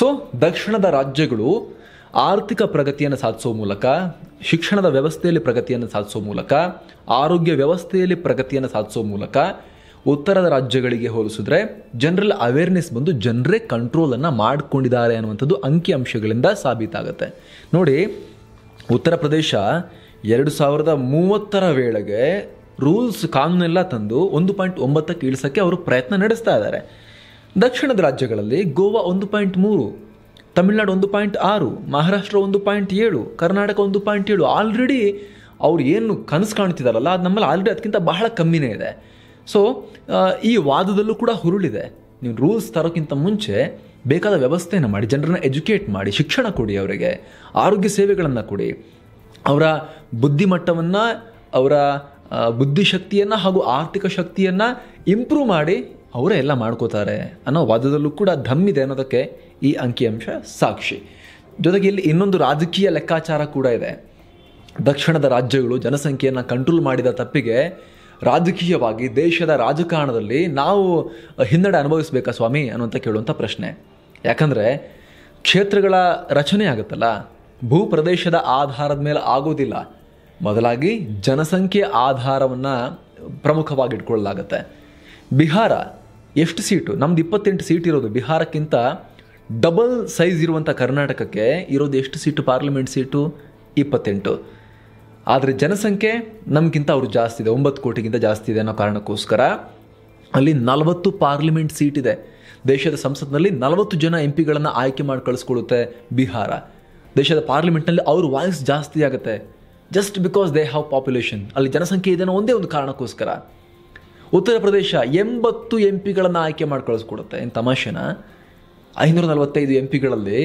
ಸೊ ದಕ್ಷಿಣದ ರಾಜ್ಯಗಳು ಆರ್ಥಿಕ ಪ್ರಗತಿಯನ್ನು ಸಾಧಿಸೋ ಮೂಲಕ ಶಿಕ್ಷಣದ ವ್ಯವಸ್ಥೆಯಲ್ಲಿ ಪ್ರಗತಿಯನ್ನು ಸಾಧಿಸೋ ಮೂಲಕ ಆರೋಗ್ಯ ವ್ಯವಸ್ಥೆಯಲ್ಲಿ ಪ್ರಗತಿಯನ್ನು ಸಾಧಿಸೋ ಮೂಲಕ ಉತ್ತರದ ರಾಜ್ಯಗಳಿಗೆ ಹೋಲಿಸಿದ್ರೆ ಜನರಲ್ ಅವೇರ್ನೆಸ್ ಬಂದು ಜನರೇ ಕಂಟ್ರೋಲನ್ನು ಮಾಡಿಕೊಂಡಿದ್ದಾರೆ ಅನ್ನುವಂಥದ್ದು ಅಂಕಿಅಂಶಗಳಿಂದ ಸಾಬೀತಾಗುತ್ತೆ ನೋಡಿ ಉತ್ತರ ಪ್ರದೇಶ ಎರಡು ಸಾವಿರದ ಮೂವತ್ತರ ವೇಳೆಗೆ ರೂಲ್ಸ್ ಕಾನೂನೆಲ್ಲ ತಂದು ಒಂದು ಪಾಯಿಂಟ್ ಒಂಬತ್ತಕ್ಕೆ ಇಳಿಸೋಕ್ಕೆ ಅವರು ಪ್ರಯತ್ನ ನಡೆಸ್ತಾ ಇದ್ದಾರೆ ದಕ್ಷಿಣದ ರಾಜ್ಯಗಳಲ್ಲಿ ಗೋವಾ ಒಂದು ಪಾಯಿಂಟ್ ಮೂರು ತಮಿಳ್ನಾಡು ಒಂದು ಪಾಯಿಂಟ್ ಆರು ಮಹಾರಾಷ್ಟ್ರ ಒಂದು ಪಾಯಿಂಟ್ ಏಳು ಕರ್ನಾಟಕ ಒಂದು ಪಾಯಿಂಟ್ ಏಳು ಆಲ್ರೆಡಿ ಅವ್ರು ಏನು ಕನಸು ಕಾಣ್ತಿದಾರಲ್ಲ ಅದು ನಮ್ಮಲ್ಲಿ ಆಲ್ರೆಡಿ ಅದಕ್ಕಿಂತ ಬಹಳ ಕಮ್ಮಿನೇ ಇದೆ ಸೊ ಈ ವಾದದಲ್ಲೂ ಕೂಡ ಹುರುಳಿದೆ ನೀವು ರೂಲ್ಸ್ ತರೋಕ್ಕಿಂತ ಮುಂಚೆ ಬೇಕಾದ ವ್ಯವಸ್ಥೆಯನ್ನು ಮಾಡಿ ಜನರನ್ನ ಎಜುಕೇಟ್ ಮಾಡಿ ಶಿಕ್ಷಣ ಕೊಡಿ ಅವರಿಗೆ ಆರೋಗ್ಯ ಸೇವೆಗಳನ್ನು ಕೊಡಿ ಅವರ ಬುದ್ಧಿಮಟ್ಟವನ್ನು ಅವರ ಬುದ್ಧಿಶಕ್ತಿಯನ್ನು ಹಾಗೂ ಆರ್ಥಿಕ ಶಕ್ತಿಯನ್ನು ಇಂಪ್ರೂವ್ ಮಾಡಿ ಅವರೇ ಎಲ್ಲ ಮಾಡ್ಕೋತಾರೆ ಅನ್ನೋ ವಾದದಲ್ಲೂ ಕೂಡ ಧಮ್ಮಿದೆ ಅನ್ನೋದಕ್ಕೆ ಈ ಅಂಕಿಅಂಶ ಸಾಕ್ಷಿ ಜೊತೆಗೆ ಇಲ್ಲಿ ಇನ್ನೊಂದು ರಾಜಕೀಯ ಲೆಕ್ಕಾಚಾರ ಕೂಡ ಇದೆ ದಕ್ಷಿಣದ ರಾಜ್ಯಗಳು ಜನಸಂಖ್ಯೆಯನ್ನು ಕಂಟ್ರೋಲ್ ಮಾಡಿದ ತಪ್ಪಿಗೆ ರಾಜಕೀಯವಾಗಿ ದೇಶದ ರಾಜಕಾರಣದಲ್ಲಿ ನಾವು ಹಿನ್ನಡೆ ಅನುಭವಿಸಬೇಕಾ ಸ್ವಾಮಿ ಅನ್ನುವಂಥ ಕೇಳುವಂಥ ಪ್ರಶ್ನೆ ಯಾಕಂದರೆ ಕ್ಷೇತ್ರಗಳ ರಚನೆ ಆಗುತ್ತಲ್ಲ ಭೂಪ್ರದೇಶದ ಆಧಾರದ ಮೇಲೆ ಆಗೋದಿಲ್ಲ ಮೊದಲಾಗಿ ಜನಸಂಖ್ಯೆ ಆಧಾರವನ್ನು ಪ್ರಮುಖವಾಗಿಟ್ಕೊಳ್ಳಲಾಗುತ್ತೆ ಬಿಹಾರ ಎಷ್ಟು ಸೀಟು ನಮ್ದು ಇಪ್ಪತ್ತೆಂಟು ಸೀಟ್ ಇರೋದು ಬಿಹಾರಕ್ಕಿಂತ ಡಬಲ್ ಸೈಜ್ ಇರುವಂಥ ಕರ್ನಾಟಕಕ್ಕೆ ಇರೋದು ಎಷ್ಟು ಸೀಟು ಪಾರ್ಲಿಮೆಂಟ್ ಸೀಟು ಇಪ್ಪತ್ತೆಂಟು ಆದರೆ ಜನಸಂಖ್ಯೆ ನಮಗಿಂತ ಅವರು ಜಾಸ್ತಿ ಇದೆ ಒಂಬತ್ತು ಕೋಟಿಗಿಂತ ಜಾಸ್ತಿ ಇದೆ ಅನ್ನೋ ಕಾರಣಕ್ಕೋಸ್ಕರ ಅಲ್ಲಿ ನಲವತ್ತು ಪಾರ್ಲಿಮೆಂಟ್ ಸೀಟ್ ಇದೆ ದೇಶದ ಸಂಸತ್ನಲ್ಲಿ ನಲವತ್ತು ಜನ ಎಂ ಪಿಗಳನ್ನು ಆಯ್ಕೆ ಮಾಡಿ ಕಳಿಸ್ಕೊಳ್ಳುತ್ತೆ ಬಿಹಾರ ದೇಶದ ಪಾರ್ಲಿಮೆಂಟ್ನಲ್ಲಿ ಅವ್ರ ವಾಯ್ಸ್ ಜಾಸ್ತಿ ಆಗುತ್ತೆ just because they have population ಅಲ್ಲಿ ಜನಸಂಖ್ಯೆ ಇದೆ ಒಂದೇ ಒಂದು ಕಾರಣಕ್ಕೋಸ್ಕರ ಉತ್ತರ ಪ್ರದೇಶ ಎಂಬತ್ತು ಎಂ ಪಿಗಳನ್ನು ಆಯ್ಕೆ ಮಾಡಿ ಏನು ತಮಾಷೆನ ಐನೂರ ನಲವತ್ತೈದು ಎಂ ಪಿಗಳಲ್ಲಿ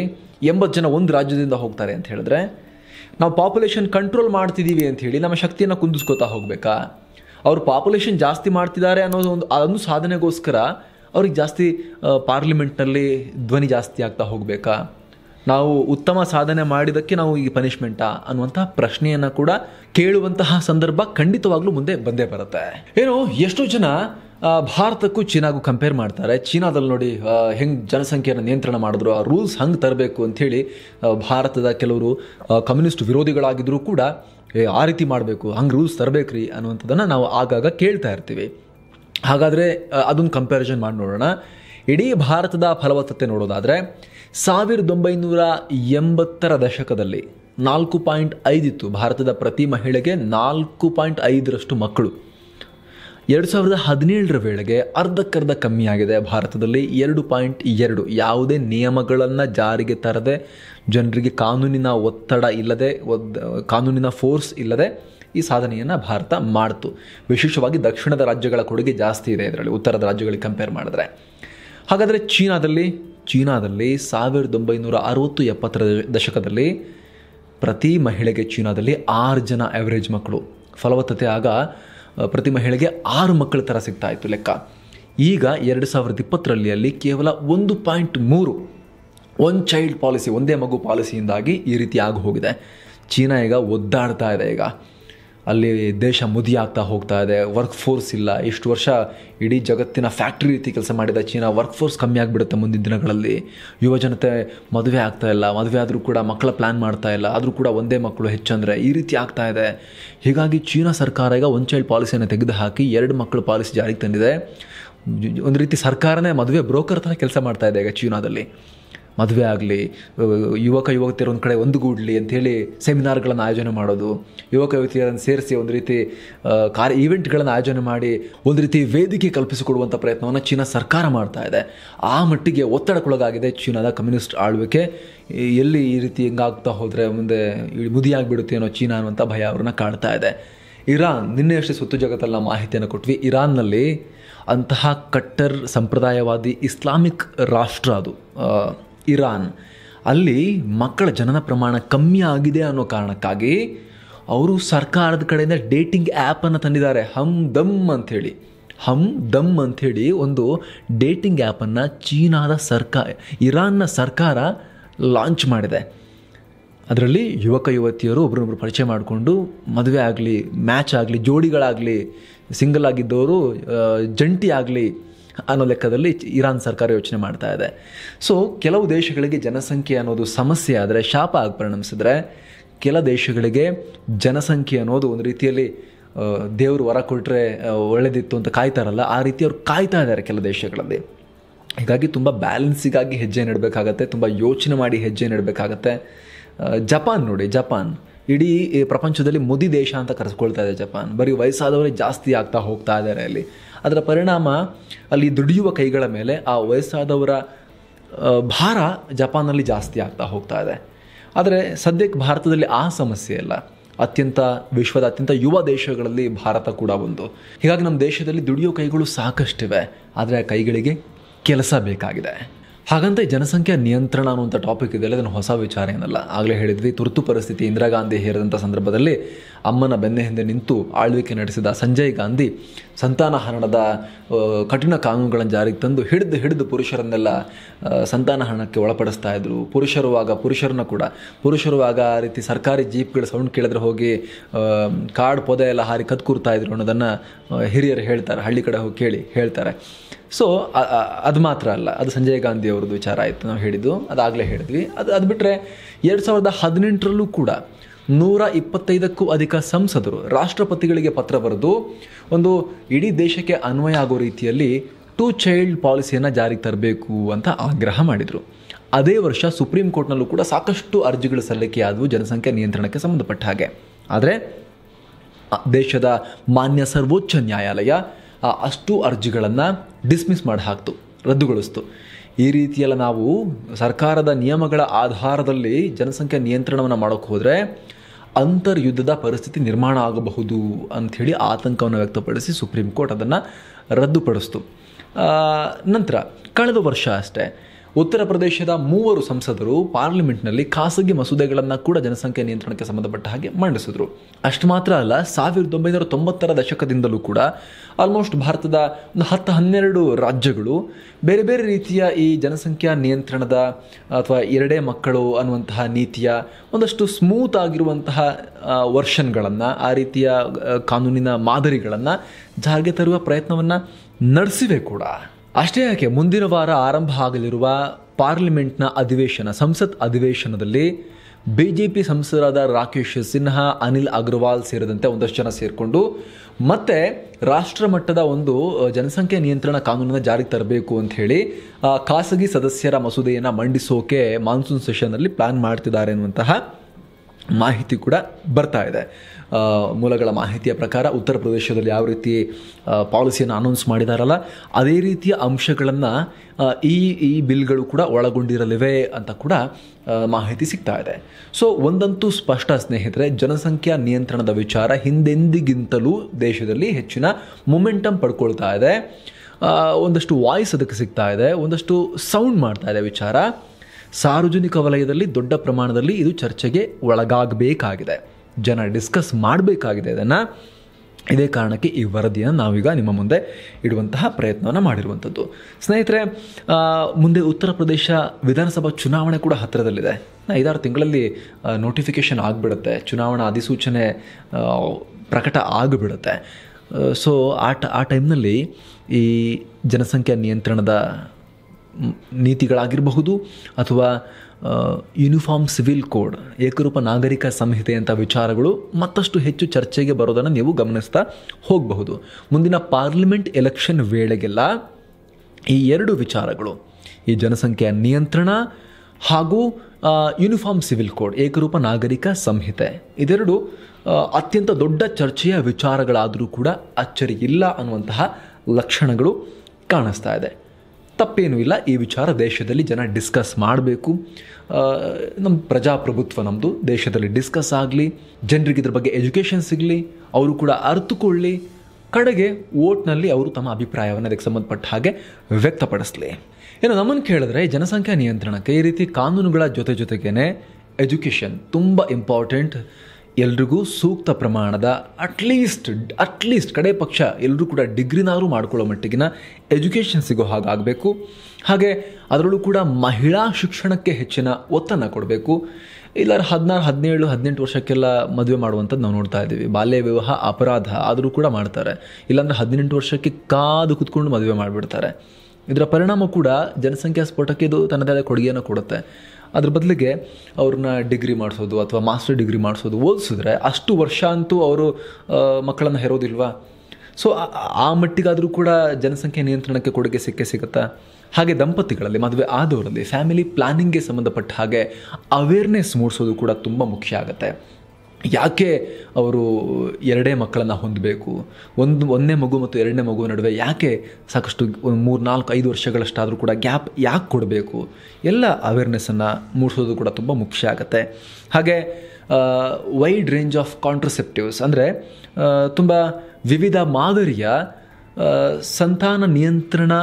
ಎಂಬತ್ತು ಜನ ಒಂದು ರಾಜ್ಯದಿಂದ ಹೋಗ್ತಾರೆ ಅಂತ ಹೇಳಿದ್ರೆ ನಾವು ಪಾಪ್ಯುಲೇಷನ್ ಕಂಟ್ರೋಲ್ ಮಾಡ್ತಿದ್ದೀವಿ ಅಂತ ಹೇಳಿ ನಮ್ಮ ಶಕ್ತಿಯನ್ನು ಕುಂದಿಸ್ಕೊತಾ ಹೋಗಬೇಕಾ ಅವರು ಪಾಪ್ಯುಲೇಷನ್ ಜಾಸ್ತಿ ಮಾಡ್ತಿದ್ದಾರೆ ಅನ್ನೋದು ಒಂದು ಅದೊಂದು ಸಾಧನೆಗೋಸ್ಕರ ಅವ್ರಿಗೆ ಜಾಸ್ತಿ ಪಾರ್ಲಿಮೆಂಟ್ನಲ್ಲಿ ಧ್ವನಿ ಜಾಸ್ತಿ ಆಗ್ತಾ ಹೋಗಬೇಕಾ ನಾವು ಉತ್ತಮ ಸಾಧನೆ ಮಾಡಿದ್ದಕ್ಕೆ ನಾವು ಈ ಪನಿಷ್ಮೆಂಟಾ ಅನ್ನುವಂತಹ ಪ್ರಶ್ನೆಯನ್ನು ಕೂಡ ಕೇಳುವಂತಹ ಸಂದರ್ಭ ಖಂಡಿತವಾಗ್ಲೂ ಮುಂದೆ ಬಂದೇ ಬರುತ್ತೆ ಏನು ಎಷ್ಟೋ ಜನ ಭಾರತಕ್ಕೂ ಚೀನಾಗೂ ಕಂಪೇರ್ ಮಾಡ್ತಾರೆ ಚೀನಾದಲ್ಲಿ ನೋಡಿ ಹೆಂಗೆ ಜನಸಂಖ್ಯೆಯನ್ನು ನಿಯಂತ್ರಣ ಮಾಡಿದ್ರು ಆ ರೂಲ್ಸ್ ಹಂಗೆ ತರಬೇಕು ಅಂಥೇಳಿ ಭಾರತದ ಕೆಲವರು ಕಮ್ಯುನಿಸ್ಟ್ ವಿರೋಧಿಗಳಾಗಿದ್ದರೂ ಕೂಡ ಆ ರೀತಿ ಮಾಡಬೇಕು ಹಂಗೆ ರೂಲ್ಸ್ ತರಬೇಕ್ರಿ ಅನ್ನುವಂಥದ್ದನ್ನು ನಾವು ಆಗಾಗ ಕೇಳ್ತಾ ಇರ್ತೀವಿ ಹಾಗಾದರೆ ಅದೊಂದು ಕಂಪ್ಯಾರಿಸನ್ ಮಾಡಿ ನೋಡೋಣ ಇಡೀ ಭಾರತದ ಫಲವತ್ತತೆ ನೋಡೋದಾದರೆ ಸಾವಿರದ ಒಂಬೈನೂರ ಎಂಬತ್ತರ ದಶಕದಲ್ಲಿ ನಾಲ್ಕು ಪಾಯಿಂಟ್ ಐದಿತ್ತು ಭಾರತದ ಪ್ರತಿ ಮಹಿಳೆಗೆ ನಾಲ್ಕು ಪಾಯಿಂಟ್ ಐದರಷ್ಟು ಮಕ್ಕಳು ಎರಡು ಸಾವಿರದ ಹದಿನೇಳರ ವೇಳೆಗೆ ಅರ್ಧಕ್ಕರ್ಧ ಕಮ್ಮಿಯಾಗಿದೆ ಭಾರತದಲ್ಲಿ ಎರಡು ಪಾಯಿಂಟ್ ಎರಡು ಯಾವುದೇ ನಿಯಮಗಳನ್ನು ಜಾರಿಗೆ ತರದೆ ಜನರಿಗೆ ಕಾನೂನಿನ ಒತ್ತಡ ಇಲ್ಲದೆ ಕಾನೂನಿನ ಫೋರ್ಸ್ ಇಲ್ಲದೆ ಈ ಸಾಧನೆಯನ್ನು ಭಾರತ ಮಾಡಿತು ವಿಶೇಷವಾಗಿ ದಕ್ಷಿಣದ ರಾಜ್ಯಗಳ ಕೊಡುಗೆ ಜಾಸ್ತಿ ಇದೆ ಇದರಲ್ಲಿ ಉತ್ತರದ ರಾಜ್ಯಗಳಿಗೆ ಕಂಪೇರ್ ಮಾಡಿದ್ರೆ ಹಾಗಾದರೆ ಚೀನಾದಲ್ಲಿ ಚೀನಾದಲ್ಲಿ ಸಾವಿರದ ಒಂಬೈನೂರ ಅರವತ್ತು ಎಪ್ಪತ್ತರ ದಶಕದಲ್ಲಿ ಪ್ರತಿ ಮಹಿಳೆಗೆ ಚೀನಾದಲ್ಲಿ ಆರು ಜನ ಆ್ಯಾವ್ರೇಜ್ ಮಕ್ಕಳು ಫಲವತ್ತತೆ ಆಗ ಪ್ರತಿ ಮಹಿಳೆಗೆ ಆರು ಮಕ್ಕಳ ಥರ ಸಿಗ್ತಾ ಇತ್ತು ಲೆಕ್ಕ ಈಗ ಎರಡು ಸಾವಿರದ ಇಪ್ಪತ್ತರಲ್ಲಿ ಅಲ್ಲಿ ಕೇವಲ ಒಂದು ಪಾಯಿಂಟ್ ಮೂರು ಒನ್ ಚೈಲ್ಡ್ ಪಾಲಿಸಿ ಒಂದೇ ಮಗು ಪಾಲಿಸಿಯಿಂದಾಗಿ ಈ ರೀತಿ ಆಗಿ ಹೋಗಿದೆ ಚೀನಾ ಈಗ ಒದ್ದಾಡ್ತಾ ಇದೆ ಈಗ ಅಲ್ಲಿ ದೇಶ ಮುದಿಯಾಗ್ತಾ ಹೋಗ್ತಾ ಇದೆ ವರ್ಕ್ ಫೋರ್ಸ್ ಇಲ್ಲ ಇಷ್ಟು ವರ್ಷ ಇಡೀ ಜಗತ್ತಿನ ಫ್ಯಾಕ್ಟ್ರಿ ರೀತಿ ಕೆಲಸ ಮಾಡಿದ ಚೀನಾ ವರ್ಕ್ ಫೋರ್ಸ್ ಕಮ್ಮಿ ಆಗಿಬಿಡುತ್ತೆ ಮುಂದಿನ ದಿನಗಳಲ್ಲಿ ಯುವ ಜನತೆ ಮದುವೆ ಆಗ್ತಾ ಇಲ್ಲ ಮದುವೆ ಆದರೂ ಕೂಡ ಮಕ್ಕಳ ಪ್ಲ್ಯಾನ್ ಮಾಡ್ತಾ ಇಲ್ಲ ಆದರೂ ಕೂಡ ಒಂದೇ ಮಕ್ಕಳು ಹೆಚ್ಚಂದರೆ ಈ ರೀತಿ ಆಗ್ತಾ ಇದೆ ಹೀಗಾಗಿ ಚೀನಾ ಸರ್ಕಾರ ಈಗ ಒನ್ ಚೈಲ್ಡ್ ಪಾಲಿಸಿಯನ್ನು ತೆಗೆದುಹಾಕಿ ಎರಡು ಮಕ್ಕಳು ಪಾಲಿಸಿ ಜಾರಿಗೆ ತಂದಿದೆ ಒಂದು ರೀತಿ ಸರ್ಕಾರನೇ ಮದುವೆ ಬ್ರೋಕರ್ ಥರ ಕೆಲಸ ಮಾಡ್ತಾ ಇದೆ ಈಗ ಚೀನಾದಲ್ಲಿ ಮದುವೆ ಆಗಲಿ ಯುವಕ ಯುವತಿಯರು ಒಂದು ಕಡೆ ಒಂದುಗೂಡಲಿ ಅಂಥೇಳಿ ಸೆಮಿನಾರ್ಗಳನ್ನು ಆಯೋಜನೆ ಮಾಡೋದು ಯುವಕ ಯುವತಿಯರನ್ನು ಸೇರಿಸಿ ಒಂದು ರೀತಿ ಕಾರ್ಯ ಈವೆಂಟ್ಗಳನ್ನು ಆಯೋಜನೆ ಮಾಡಿ ಒಂದು ರೀತಿ ವೇದಿಕೆ ಕಲ್ಪಿಸಿಕೊಡುವಂಥ ಪ್ರಯತ್ನವನ್ನು ಚೀನಾ ಸರ್ಕಾರ ಮಾಡ್ತಾ ಇದೆ ಆ ಮಟ್ಟಿಗೆ ಒತ್ತಡಕ್ಕೊಳಗಾಗಿದೆ ಚೀನಾದ ಕಮ್ಯುನಿಸ್ಟ್ ಆಳ್ವಿಕೆ ಎಲ್ಲಿ ಈ ರೀತಿ ಹೆಂಗಾಗ್ತಾ ಹೋದರೆ ಮುಂದೆ ಮುದಿಯಾಗಿಬಿಡುತ್ತೆ ಅನ್ನೋ ಚೀನಾ ಅನ್ನುವಂಥ ಭಯ ಅವ್ರನ್ನ ಕಾಣ್ತಾ ಇದೆ ಇರಾನ್ ನಿನ್ನೆ ಅಷ್ಟೇ ಸುತ್ತು ಜಗತ್ತಲ್ಲಿ ನಾವು ಮಾಹಿತಿಯನ್ನು ಕೊಟ್ವಿ ಇರಾನ್ನಲ್ಲಿ ಅಂತಹ ಕಟ್ಟರ್ ಸಂಪ್ರದಾಯವಾದಿ ಇಸ್ಲಾಮಿಕ್ ರಾಷ್ಟ್ರ ಅದು ಇರಾನ್ ಅಲ್ಲಿ ಮಕ್ಕಳ ಜನನ ಪ್ರಮಾಣ ಕಮ್ಮಿ ಆಗಿದೆ ಅನ್ನೋ ಕಾರಣಕ್ಕಾಗಿ ಅವರು ಸರ್ಕಾರದ ಕಡೆಯಿಂದ ಡೇಟಿಂಗ್ ಆ್ಯಪನ್ನು ತಂದಿದ್ದಾರೆ ಹಮ್ ದಮ್ ಅಂಥೇಳಿ ಹಮ್ ದಮ್ ಅಂಥೇಳಿ ಒಂದು ಡೇಟಿಂಗ್ ಆ್ಯಪನ್ನು ಚೀನಾದ ಸರ್ಕಾರ ಇರಾನ್ನ ಸರ್ಕಾರ ಲಾಂಚ್ ಮಾಡಿದೆ ಅದರಲ್ಲಿ ಯುವಕ ಯುವತಿಯರು ಒಬ್ರನ್ನೊಬ್ರು ಪರಿಚಯ ಮಾಡಿಕೊಂಡು ಮದುವೆ ಆಗಲಿ ಮ್ಯಾಚ್ ಆಗಲಿ ಜೋಡಿಗಳಾಗಲಿ ಸಿಂಗಲ್ ಆಗಿದ್ದವರು ಜಂಟಿ ಆಗಲಿ ಅನ್ನೋ ಲೆಕ್ಕದಲ್ಲಿ ಇರಾನ್ ಸರ್ಕಾರ ಯೋಚನೆ ಮಾಡ್ತಾ ಇದೆ ಸೊ ಕೆಲವು ದೇಶಗಳಿಗೆ ಜನಸಂಖ್ಯೆ ಅನ್ನೋದು ಸಮಸ್ಯೆ ಆದರೆ ಶಾಪ ಆಗಿ ಪರಿಣಮಿಸಿದ್ರೆ ಕೆಲ ದೇಶಗಳಿಗೆ ಜನಸಂಖ್ಯೆ ಅನ್ನೋದು ಒಂದು ರೀತಿಯಲ್ಲಿ ದೇವರು ವರ ಕೊಟ್ಟರೆ ಒಳ್ಳೆದಿತ್ತು ಅಂತ ಕಾಯ್ತಾರಲ್ಲ ಆ ರೀತಿ ಅವ್ರು ಕಾಯ್ತಾ ಇದ್ದಾರೆ ಕೆಲ ದೇಶಗಳಲ್ಲಿ ಹೀಗಾಗಿ ತುಂಬ ಬ್ಯಾಲೆನ್ಸಿಗಾಗಿ ಹೆಜ್ಜೆ ನೆಡಬೇಕಾಗತ್ತೆ ತುಂಬ ಯೋಚನೆ ಮಾಡಿ ಹೆಜ್ಜೆ ನೆಡಬೇಕಾಗತ್ತೆ ಜಪಾನ್ ನೋಡಿ ಜಪಾನ್ ಇಡೀ ಪ್ರಪಂಚದಲ್ಲಿ ಮುದಿ ದೇಶ ಅಂತ ಕರೆಸ್ಕೊಳ್ತಾ ಇದೆ ಜಪಾನ್ ಬರೀ ವಯಸ್ಸಾದವರೇ ಜಾಸ್ತಿ ಆಗ್ತಾ ಹೋಗ್ತಾ ಇದ್ದಾರೆ ಅಲ್ಲಿ ಅದರ ಪರಿಣಾಮ ಅಲ್ಲಿ ದುಡಿಯುವ ಕೈಗಳ ಮೇಲೆ ಆ ವಯಸ್ಸಾದವರ ಭಾರ ಜಪಾನ್ನಲ್ಲಿ ಜಾಸ್ತಿ ಆಗ್ತಾ ಹೋಗ್ತಾ ಇದೆ ಆದರೆ ಸದ್ಯಕ್ಕೆ ಭಾರತದಲ್ಲಿ ಆ ಸಮಸ್ಯೆ ಇಲ್ಲ ಅತ್ಯಂತ ವಿಶ್ವದ ಅತ್ಯಂತ ಯುವ ದೇಶಗಳಲ್ಲಿ ಭಾರತ ಕೂಡ ಒಂದು ಹೀಗಾಗಿ ನಮ್ಮ ದೇಶದಲ್ಲಿ ದುಡಿಯೋ ಕೈಗಳು ಸಾಕಷ್ಟಿವೆ ಆದರೆ ಆ ಕೈಗಳಿಗೆ ಕೆಲಸ ಬೇಕಾಗಿದೆ ಹಾಗಂತ ಜನಸಂಖ್ಯಾ ನಿಯಂತ್ರಣ ಅನ್ನುವಂಥ ಟಾಪಿಕ್ ಇದೆಲ್ಲ ಅದನ್ನು ಹೊಸ ವಿಚಾರ ಏನಲ್ಲ ಆಗಲೇ ಹೇಳಿದ್ವಿ ತುರ್ತು ಪರಿಸ್ಥಿತಿ ಇಂದಿರಾ ಗಾಂಧಿ ಹೇರಿದಂಥ ಸಂದರ್ಭದಲ್ಲಿ ಅಮ್ಮನ ಬೆನ್ನ ಹಿಂದೆ ನಿಂತು ಆಳ್ವಿಕೆ ನಡೆಸಿದ ಸಂಜಯ್ ಗಾಂಧಿ ಸಂತಾನ ಹರಣದ ಕಠಿಣ ಕಾನೂನುಗಳನ್ನು ಜಾರಿಗೆ ತಂದು ಹಿಡಿದು ಹಿಡಿದು ಪುರುಷರನ್ನೆಲ್ಲ ಸಂತಾನಹರಣಕ್ಕೆ ಒಳಪಡಿಸ್ತಾ ಇದ್ರು ಪುರುಷರು ಆಗ ಪುರುಷರನ್ನ ಕೂಡ ಪುರುಷರು ಆಗ ಆ ರೀತಿ ಸರ್ಕಾರಿ ಜೀಪ್ಗಳ ಸೌಂಡ್ ಕೇಳಿದ್ರೆ ಹೋಗಿ ಕಾಡು ಪೊದೆ ಎಲ್ಲ ಹಾರಿ ಕತ್ಕೂರ್ತಾ ಇದ್ರು ಅನ್ನೋದನ್ನು ಹಿರಿಯರು ಹೇಳ್ತಾರೆ ಹಳ್ಳಿ ಕಡೆ ಹೋಗಿ ಕೇಳಿ ಹೇಳ್ತಾರೆ ಸೊ ಅದು ಮಾತ್ರ ಅಲ್ಲ ಅದು ಸಂಜಯ್ ಗಾಂಧಿ ಅವ್ರದ್ದು ವಿಚಾರ ಆಯಿತು ನಾವು ಹೇಳಿದ್ದು ಅದಾಗಲೇ ಹೇಳಿದ್ವಿ ಅದು ಅದು ಬಿಟ್ಟರೆ ಎರಡು ಸಾವಿರದ ಹದಿನೆಂಟರಲ್ಲೂ ಕೂಡ ನೂರ ಇಪ್ಪತ್ತೈದಕ್ಕೂ ಅಧಿಕ ಸಂಸದರು ರಾಷ್ಟ್ರಪತಿಗಳಿಗೆ ಪತ್ರ ಬರೆದು ಒಂದು ಇಡೀ ದೇಶಕ್ಕೆ ಅನ್ವಯ ಆಗೋ ರೀತಿಯಲ್ಲಿ ಟು ಚೈಲ್ಡ್ ಪಾಲಿಸಿಯನ್ನು ಜಾರಿಗೆ ತರಬೇಕು ಅಂತ ಆಗ್ರಹ ಮಾಡಿದರು ಅದೇ ವರ್ಷ ಸುಪ್ರೀಂ ಕೋರ್ಟ್ನಲ್ಲೂ ಕೂಡ ಸಾಕಷ್ಟು ಅರ್ಜಿಗಳು ಸಲ್ಲಿಕೆಯಾದವು ಜನಸಂಖ್ಯಾ ಜನಸಂಖ್ಯೆ ನಿಯಂತ್ರಣಕ್ಕೆ ಸಂಬಂಧಪಟ್ಟ ಹಾಗೆ ಆದರೆ ದೇಶದ ಮಾನ್ಯ ಸರ್ವೋಚ್ಚ ನ್ಯಾಯಾಲಯ ಆ ಅಷ್ಟು ಅರ್ಜಿಗಳನ್ನು ಡಿಸ್ಮಿಸ್ ಮಾಡಿ ಹಾಕ್ತು ರದ್ದುಗೊಳಿಸ್ತು ಈ ರೀತಿಯೆಲ್ಲ ನಾವು ಸರ್ಕಾರದ ನಿಯಮಗಳ ಆಧಾರದಲ್ಲಿ ಜನಸಂಖ್ಯಾ ನಿಯಂತ್ರಣವನ್ನು ಮಾಡೋಕ್ಕೆ ಹೋದರೆ ಅಂತರ್ಯುದ್ಧದ ಪರಿಸ್ಥಿತಿ ನಿರ್ಮಾಣ ಆಗಬಹುದು ಅಂಥೇಳಿ ಆತಂಕವನ್ನು ವ್ಯಕ್ತಪಡಿಸಿ ಸುಪ್ರೀಂ ಕೋರ್ಟ್ ಅದನ್ನು ರದ್ದುಪಡಿಸ್ತು ನಂತರ ಕಳೆದ ವರ್ಷ ಅಷ್ಟೇ ಉತ್ತರ ಪ್ರದೇಶದ ಮೂವರು ಸಂಸದರು ಪಾರ್ಲಿಮೆಂಟ್ನಲ್ಲಿ ಖಾಸಗಿ ಮಸೂದೆಗಳನ್ನು ಕೂಡ ಜನಸಂಖ್ಯೆ ನಿಯಂತ್ರಣಕ್ಕೆ ಸಂಬಂಧಪಟ್ಟ ಹಾಗೆ ಮಂಡಿಸಿದ್ರು ಅಷ್ಟು ಮಾತ್ರ ಅಲ್ಲ ಸಾವಿರದ ಒಂಬೈನೂರ ತೊಂಬತ್ತರ ದಶಕದಿಂದಲೂ ಕೂಡ ಆಲ್ಮೋಸ್ಟ್ ಭಾರತದ ಒಂದು ಹತ್ತು ಹನ್ನೆರಡು ರಾಜ್ಯಗಳು ಬೇರೆ ಬೇರೆ ರೀತಿಯ ಈ ಜನಸಂಖ್ಯಾ ನಿಯಂತ್ರಣದ ಅಥವಾ ಎರಡೇ ಮಕ್ಕಳು ಅನ್ನುವಂತಹ ನೀತಿಯ ಒಂದಷ್ಟು ಸ್ಮೂತ್ ಆಗಿರುವಂತಹ ವರ್ಷನ್ಗಳನ್ನು ಆ ರೀತಿಯ ಕಾನೂನಿನ ಮಾದರಿಗಳನ್ನು ಜಾರಿಗೆ ತರುವ ಪ್ರಯತ್ನವನ್ನು ನಡೆಸಿವೆ ಕೂಡ ಅಷ್ಟೇ ಯಾಕೆ ಮುಂದಿನ ವಾರ ಆರಂಭ ಆಗಲಿರುವ ಪಾರ್ಲಿಮೆಂಟ್ನ ಅಧಿವೇಶನ ಸಂಸತ್ ಅಧಿವೇಶನದಲ್ಲಿ ಬಿಜೆಪಿ ಸಂಸದರಾದ ರಾಕೇಶ್ ಸಿನ್ಹಾ ಅನಿಲ್ ಅಗ್ರವಾಲ್ ಸೇರಿದಂತೆ ಒಂದಷ್ಟು ಜನ ಸೇರಿಕೊಂಡು ಮತ್ತೆ ರಾಷ್ಟ್ರ ಮಟ್ಟದ ಒಂದು ಜನಸಂಖ್ಯೆ ನಿಯಂತ್ರಣ ಕಾನೂನನ್ನು ಜಾರಿಗೆ ತರಬೇಕು ಅಂತ ಹೇಳಿ ಖಾಸಗಿ ಸದಸ್ಯರ ಮಸೂದೆಯನ್ನು ಮಂಡಿಸೋಕೆ ಮಾನ್ಸೂನ್ ಸೆಷನ್ನಲ್ಲಿ ಪ್ಲಾನ್ ಮಾಡ್ತಿದ್ದಾರೆ ಅನ್ನುವಂತಹ ಮಾಹಿತಿ ಕೂಡ ಬರ್ತಾ ಇದೆ ಮೂಲಗಳ ಮಾಹಿತಿಯ ಪ್ರಕಾರ ಉತ್ತರ ಪ್ರದೇಶದಲ್ಲಿ ಯಾವ ರೀತಿ ಪಾಲಿಸಿಯನ್ನು ಅನೌನ್ಸ್ ಮಾಡಿದಾರಲ್ಲ ಅದೇ ರೀತಿಯ ಅಂಶಗಳನ್ನು ಈ ಈ ಬಿಲ್ಗಳು ಕೂಡ ಒಳಗೊಂಡಿರಲಿವೆ ಅಂತ ಕೂಡ ಮಾಹಿತಿ ಸಿಗ್ತಾ ಇದೆ ಸೊ ಒಂದಂತೂ ಸ್ಪಷ್ಟ ಸ್ನೇಹಿತರೆ ಜನಸಂಖ್ಯಾ ನಿಯಂತ್ರಣದ ವಿಚಾರ ಹಿಂದೆಂದಿಗಿಂತಲೂ ದೇಶದಲ್ಲಿ ಹೆಚ್ಚಿನ ಮೊಮೆಂಟಮ್ ಪಡ್ಕೊಳ್ತಾ ಇದೆ ಒಂದಷ್ಟು ವಾಯ್ಸ್ ಅದಕ್ಕೆ ಸಿಗ್ತಾ ಇದೆ ಒಂದಷ್ಟು ಸೌಂಡ್ ಮಾಡ್ತಾ ಇದೆ ವಿಚಾರ ಸಾರ್ವಜನಿಕ ವಲಯದಲ್ಲಿ ದೊಡ್ಡ ಪ್ರಮಾಣದಲ್ಲಿ ಇದು ಚರ್ಚೆಗೆ ಒಳಗಾಗಬೇಕಾಗಿದೆ ಜನ ಡಿಸ್ಕಸ್ ಮಾಡಬೇಕಾಗಿದೆ ಅದನ್ನು ಇದೇ ಕಾರಣಕ್ಕೆ ಈ ವರದಿಯನ್ನು ನಾವೀಗ ನಿಮ್ಮ ಮುಂದೆ ಇಡುವಂತಹ ಪ್ರಯತ್ನವನ್ನು ಮಾಡಿರುವಂಥದ್ದು ಸ್ನೇಹಿತರೆ ಮುಂದೆ ಉತ್ತರ ಪ್ರದೇಶ ವಿಧಾನಸಭಾ ಚುನಾವಣೆ ಕೂಡ ಹತ್ತಿರದಲ್ಲಿದೆ ಐದಾರು ತಿಂಗಳಲ್ಲಿ ನೋಟಿಫಿಕೇಷನ್ ಆಗಿಬಿಡುತ್ತೆ ಚುನಾವಣಾ ಅಧಿಸೂಚನೆ ಪ್ರಕಟ ಆಗಿಬಿಡುತ್ತೆ ಸೊ ಆ ಟ ಆ ಟೈಮ್ನಲ್ಲಿ ಈ ಜನಸಂಖ್ಯಾ ನಿಯಂತ್ರಣದ ನೀತಿಗಳಾಗಿರಬಹುದು ಅಥವಾ ಯೂನಿಫಾರ್ಮ್ ಸಿವಿಲ್ ಕೋಡ್ ಏಕರೂಪ ನಾಗರಿಕ ಸಂಹಿತೆ ಅಂತ ವಿಚಾರಗಳು ಮತ್ತಷ್ಟು ಹೆಚ್ಚು ಚರ್ಚೆಗೆ ಬರೋದನ್ನು ನೀವು ಗಮನಿಸ್ತಾ ಹೋಗಬಹುದು ಮುಂದಿನ ಪಾರ್ಲಿಮೆಂಟ್ ಎಲೆಕ್ಷನ್ ವೇಳೆಗೆಲ್ಲ ಈ ಎರಡು ವಿಚಾರಗಳು ಈ ಜನಸಂಖ್ಯೆಯ ನಿಯಂತ್ರಣ ಹಾಗೂ ಯೂನಿಫಾರ್ಮ್ ಸಿವಿಲ್ ಕೋಡ್ ಏಕರೂಪ ನಾಗರಿಕ ಸಂಹಿತೆ ಇದೆರಡು ಅತ್ಯಂತ ದೊಡ್ಡ ಚರ್ಚೆಯ ವಿಚಾರಗಳಾದರೂ ಕೂಡ ಅಚ್ಚರಿ ಇಲ್ಲ ಅನ್ನುವಂತಹ ಲಕ್ಷಣಗಳು ಕಾಣಿಸ್ತಾ ಇದೆ ತಪ್ಪೇನೂ ಇಲ್ಲ ಈ ವಿಚಾರ ದೇಶದಲ್ಲಿ ಜನ ಡಿಸ್ಕಸ್ ಮಾಡಬೇಕು ನಮ್ಮ ಪ್ರಜಾಪ್ರಭುತ್ವ ನಮ್ಮದು ದೇಶದಲ್ಲಿ ಡಿಸ್ಕಸ್ ಆಗಲಿ ಜನರಿಗೆ ಇದ್ರ ಬಗ್ಗೆ ಎಜುಕೇಷನ್ ಸಿಗಲಿ ಅವರು ಕೂಡ ಅರ್ಥಕೊಳ್ಳಿ ಕಡೆಗೆ ಓಟ್ನಲ್ಲಿ ಅವರು ತಮ್ಮ ಅಭಿಪ್ರಾಯವನ್ನು ಅದಕ್ಕೆ ಸಂಬಂಧಪಟ್ಟ ಹಾಗೆ ವ್ಯಕ್ತಪಡಿಸಲಿ ಏನು ನಮ್ಮನ್ನು ಕೇಳಿದ್ರೆ ಜನಸಂಖ್ಯಾ ನಿಯಂತ್ರಣಕ್ಕೆ ಈ ರೀತಿ ಕಾನೂನುಗಳ ಜೊತೆ ಜೊತೆಗೇನೆ ಎಜುಕೇಷನ್ ತುಂಬ ಇಂಪಾರ್ಟೆಂಟ್ ಎಲ್ರಿಗೂ ಸೂಕ್ತ ಪ್ರಮಾಣದ ಅಟ್ಲೀಸ್ಟ್ ಅಟ್ಲೀಸ್ಟ್ ಕಡೆ ಪಕ್ಷ ಎಲ್ಲರೂ ಕೂಡ ಡಿಗ್ರಿನಾದರೂ ಮಾಡ್ಕೊಳ್ಳೋ ಮಟ್ಟಿಗಿನ ಎಜುಕೇಷನ್ ಸಿಗೋ ಹಾಗಾಗಬೇಕು ಹಾಗೆ ಅದರಲ್ಲೂ ಕೂಡ ಮಹಿಳಾ ಶಿಕ್ಷಣಕ್ಕೆ ಹೆಚ್ಚಿನ ಒತ್ತನ್ನು ಕೊಡಬೇಕು ಇಲ್ಲಾದ್ರೂ ಹದಿನಾರು ಹದಿನೇಳು ಹದಿನೆಂಟು ವರ್ಷಕ್ಕೆಲ್ಲ ಮದುವೆ ಮಾಡುವಂಥದ್ದು ನಾವು ನೋಡ್ತಾ ಇದ್ದೀವಿ ಬಾಲ್ಯ ವಿವಾಹ ಅಪರಾಧ ಆದರೂ ಕೂಡ ಮಾಡ್ತಾರೆ ಇಲ್ಲಾಂದರೆ ಹದಿನೆಂಟು ವರ್ಷಕ್ಕೆ ಕಾದು ಕುತ್ಕೊಂಡು ಮದುವೆ ಮಾಡಿಬಿಡ್ತಾರೆ ಇದರ ಪರಿಣಾಮ ಕೂಡ ಜನಸಂಖ್ಯಾ ಸ್ಫೋಟಕ್ಕೆ ಇದು ತನ್ನದೇ ಆದ ಕೊಡುಗೆಯನ್ನು ಕೊಡುತ್ತೆ ಅದ್ರ ಬದಲಿಗೆ ಅವ್ರನ್ನ ಡಿಗ್ರಿ ಮಾಡಿಸೋದು ಅಥವಾ ಮಾಸ್ಟರ್ ಡಿಗ್ರಿ ಮಾಡಿಸೋದು ಓದಿಸಿದ್ರೆ ಅಷ್ಟು ವರ್ಷ ಅಂತೂ ಅವರು ಮಕ್ಕಳನ್ನು ಹೆರೋದಿಲ್ವಾ ಸೊ ಆ ಮಟ್ಟಿಗಾದರೂ ಕೂಡ ಜನಸಂಖ್ಯೆ ನಿಯಂತ್ರಣಕ್ಕೆ ಕೊಡುಗೆ ಸಿಕ್ಕೇ ಸಿಗುತ್ತಾ ಹಾಗೆ ದಂಪತಿಗಳಲ್ಲಿ ಮದುವೆ ಆದವರಲ್ಲಿ ಫ್ಯಾಮಿಲಿ ಪ್ಲಾನಿಂಗ್ಗೆ ಸಂಬಂಧಪಟ್ಟ ಹಾಗೆ ಅವೇರ್ನೆಸ್ ಮೂಡಿಸೋದು ಕೂಡ ತುಂಬ ಮುಖ್ಯ ಆಗುತ್ತೆ ಯಾಕೆ ಅವರು ಎರಡೇ ಮಕ್ಕಳನ್ನು ಹೊಂದಬೇಕು ಒಂದು ಒಂದನೇ ಮಗು ಮತ್ತು ಎರಡನೇ ಮಗು ನಡುವೆ ಯಾಕೆ ಸಾಕಷ್ಟು ಒಂದು ಮೂರು ನಾಲ್ಕು ಐದು ವರ್ಷಗಳಷ್ಟಾದರೂ ಕೂಡ ಗ್ಯಾಪ್ ಯಾಕೆ ಕೊಡಬೇಕು ಎಲ್ಲ ಅವೇರ್ನೆಸ್ಸನ್ನು ಮೂಡಿಸೋದು ಕೂಡ ತುಂಬ ಮುಖ್ಯ ಆಗುತ್ತೆ ಹಾಗೆ ವೈಡ್ ರೇಂಜ್ ಆಫ್ ಕಾಂಟ್ರಸೆಪ್ಟಿವ್ಸ್ ಅಂದರೆ ತುಂಬ ವಿವಿಧ ಮಾದರಿಯ ಸಂತಾನ ನಿಯಂತ್ರಣ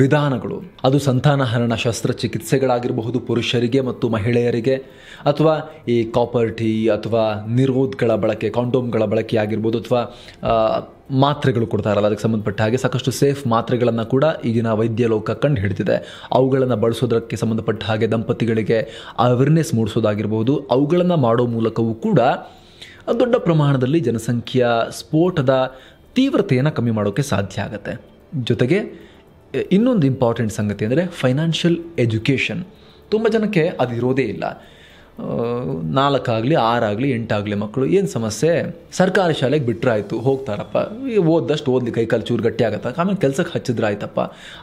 ವಿಧಾನಗಳು ಅದು ಸಂತಾನಹರಣ ಶಸ್ತ್ರಚಿಕಿತ್ಸೆಗಳಾಗಿರಬಹುದು ಪುರುಷರಿಗೆ ಮತ್ತು ಮಹಿಳೆಯರಿಗೆ ಅಥವಾ ಈ ಕಾಪರ್ ಅಥವಾ ನಿರೋಧಗಳ ಬಳಕೆ ಕಾಂಡೋಮ್ಗಳ ಬಳಕೆ ಆಗಿರ್ಬೋದು ಅಥವಾ ಮಾತ್ರೆಗಳು ಕೊಡ್ತಾರಲ್ಲ ಅದಕ್ಕೆ ಸಂಬಂಧಪಟ್ಟ ಹಾಗೆ ಸಾಕಷ್ಟು ಸೇಫ್ ಮಾತ್ರೆಗಳನ್ನು ಕೂಡ ಈಗಿನ ವೈದ್ಯ ಲೋಕ ಕಂಡು ಹಿಡಿದಿದೆ ಅವುಗಳನ್ನು ಬಳಸೋದಕ್ಕೆ ಸಂಬಂಧಪಟ್ಟ ಹಾಗೆ ದಂಪತಿಗಳಿಗೆ ಅವೇರ್ನೆಸ್ ಮೂಡಿಸೋದಾಗಿರ್ಬೋದು ಅವುಗಳನ್ನು ಮಾಡೋ ಮೂಲಕವೂ ಕೂಡ ದೊಡ್ಡ ಪ್ರಮಾಣದಲ್ಲಿ ಜನಸಂಖ್ಯಾ ಸ್ಫೋಟದ ತೀವ್ರತೆಯನ್ನು ಕಮ್ಮಿ ಮಾಡೋಕ್ಕೆ ಸಾಧ್ಯ ಆಗುತ್ತೆ ಜೊತೆಗೆ ಇನ್ನೊಂದು ಇಂಪಾರ್ಟೆಂಟ್ ಸಂಗತಿ ಅಂದರೆ ಫೈನಾನ್ಷಿಯಲ್ ಎಜುಕೇಷನ್ ತುಂಬ ಜನಕ್ಕೆ ಅದು ಇರೋದೇ ಇಲ್ಲ ನಾಲ್ಕಾಗಲಿ ಆರಾಗಲಿ ಎಂಟಾಗಲಿ ಮಕ್ಕಳು ಏನು ಸಮಸ್ಯೆ ಸರ್ಕಾರಿ ಶಾಲೆಗೆ ಬಿಟ್ಟರೆ ಆಯಿತು ಹೋಗ್ತಾರಪ್ಪ ಓದ್ದಷ್ಟು ಓದಲಿ ಕೈ ಕಾಲು ಚೂರು ಗಟ್ಟಿ ಆಗತ್ತೆ ಆಮೇಲೆ ಕೆಲಸಕ್ಕೆ ಹಚ್ಚಿದ್ರೆ ಆಯ್ತಪ್ಪ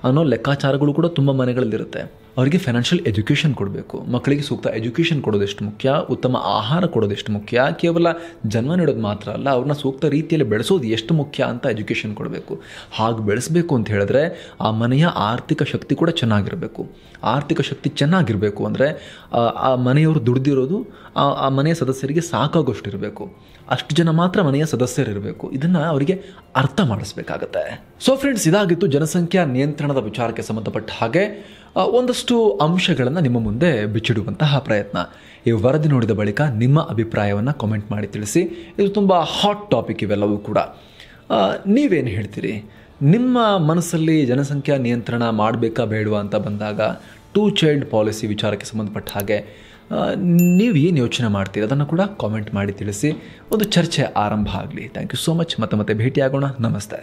ಅನ್ನೋ ಲೆಕ್ಕಾಚಾರಗಳು ಕೂಡ ತುಂಬ ಮನೆಗಳಲ್ಲಿರುತ್ತೆ ಅವರಿಗೆ ಫೈನಾನ್ಷಿಯಲ್ ಎಜುಕೇಷನ್ ಕೊಡಬೇಕು ಮಕ್ಕಳಿಗೆ ಸೂಕ್ತ ಎಜುಕೇಷನ್ ಕೊಡೋದೆಷ್ಟು ಮುಖ್ಯ ಉತ್ತಮ ಆಹಾರ ಕೊಡೋದೆಷ್ಟು ಮುಖ್ಯ ಕೇವಲ ಜನ್ಮ ನೀಡೋದು ಮಾತ್ರ ಅಲ್ಲ ಅವ್ರನ್ನ ಸೂಕ್ತ ರೀತಿಯಲ್ಲಿ ಬೆಳೆಸೋದು ಎಷ್ಟು ಮುಖ್ಯ ಅಂತ ಎಜುಕೇಷನ್ ಕೊಡಬೇಕು ಹಾಗೆ ಬೆಳೆಸಬೇಕು ಅಂತ ಹೇಳಿದ್ರೆ ಆ ಮನೆಯ ಆರ್ಥಿಕ ಶಕ್ತಿ ಕೂಡ ಚೆನ್ನಾಗಿರಬೇಕು ಆರ್ಥಿಕ ಶಕ್ತಿ ಚೆನ್ನಾಗಿರಬೇಕು ಅಂದರೆ ಆ ಮನೆಯವರು ದುಡ್ದಿರೋದು ಆ ಮನೆಯ ಸದಸ್ಯರಿಗೆ ಸಾಕಾಗೋಷ್ಟಿರಬೇಕು ಅಷ್ಟು ಜನ ಮಾತ್ರ ಮನೆಯ ಸದಸ್ಯರಿರಬೇಕು ಇದನ್ನು ಅವರಿಗೆ ಅರ್ಥ ಮಾಡಿಸ್ಬೇಕಾಗತ್ತೆ ಸೊ ಫ್ರೆಂಡ್ಸ್ ಇದಾಗಿತ್ತು ಜನಸಂಖ್ಯಾ ನಿಯಂತ್ರಣದ ವಿಚಾರಕ್ಕೆ ಸಂಬಂಧಪಟ್ಟ ಹಾಗೆ ಒಂದಷ್ಟು ಅಂಶಗಳನ್ನು ನಿಮ್ಮ ಮುಂದೆ ಬಿಚ್ಚಿಡುವಂತಹ ಪ್ರಯತ್ನ ಈ ವರದಿ ನೋಡಿದ ಬಳಿಕ ನಿಮ್ಮ ಅಭಿಪ್ರಾಯವನ್ನು ಕಾಮೆಂಟ್ ಮಾಡಿ ತಿಳಿಸಿ ಇದು ತುಂಬ ಹಾಟ್ ಟಾಪಿಕ್ ಇವೆಲ್ಲವೂ ಕೂಡ ನೀವೇನು ಹೇಳ್ತೀರಿ ನಿಮ್ಮ ಮನಸ್ಸಲ್ಲಿ ಜನಸಂಖ್ಯಾ ನಿಯಂತ್ರಣ ಮಾಡಬೇಕಾ ಬೇಡವಾ ಅಂತ ಬಂದಾಗ ಟೂ ಚೈಲ್ಡ್ ಪಾಲಿಸಿ ವಿಚಾರಕ್ಕೆ ಸಂಬಂಧಪಟ್ಟ ಹಾಗೆ ನೀವು ಏನು ಯೋಚನೆ ಮಾಡ್ತೀರಿ ಅದನ್ನು ಕೂಡ ಕಾಮೆಂಟ್ ಮಾಡಿ ತಿಳಿಸಿ ಒಂದು ಚರ್ಚೆ ಆರಂಭ ಆಗಲಿ ಥ್ಯಾಂಕ್ ಯು ಸೋ ಮಚ್ ಮತ್ತೆ ಮತ್ತೆ ಭೇಟಿಯಾಗೋಣ ನಮಸ್ತೆ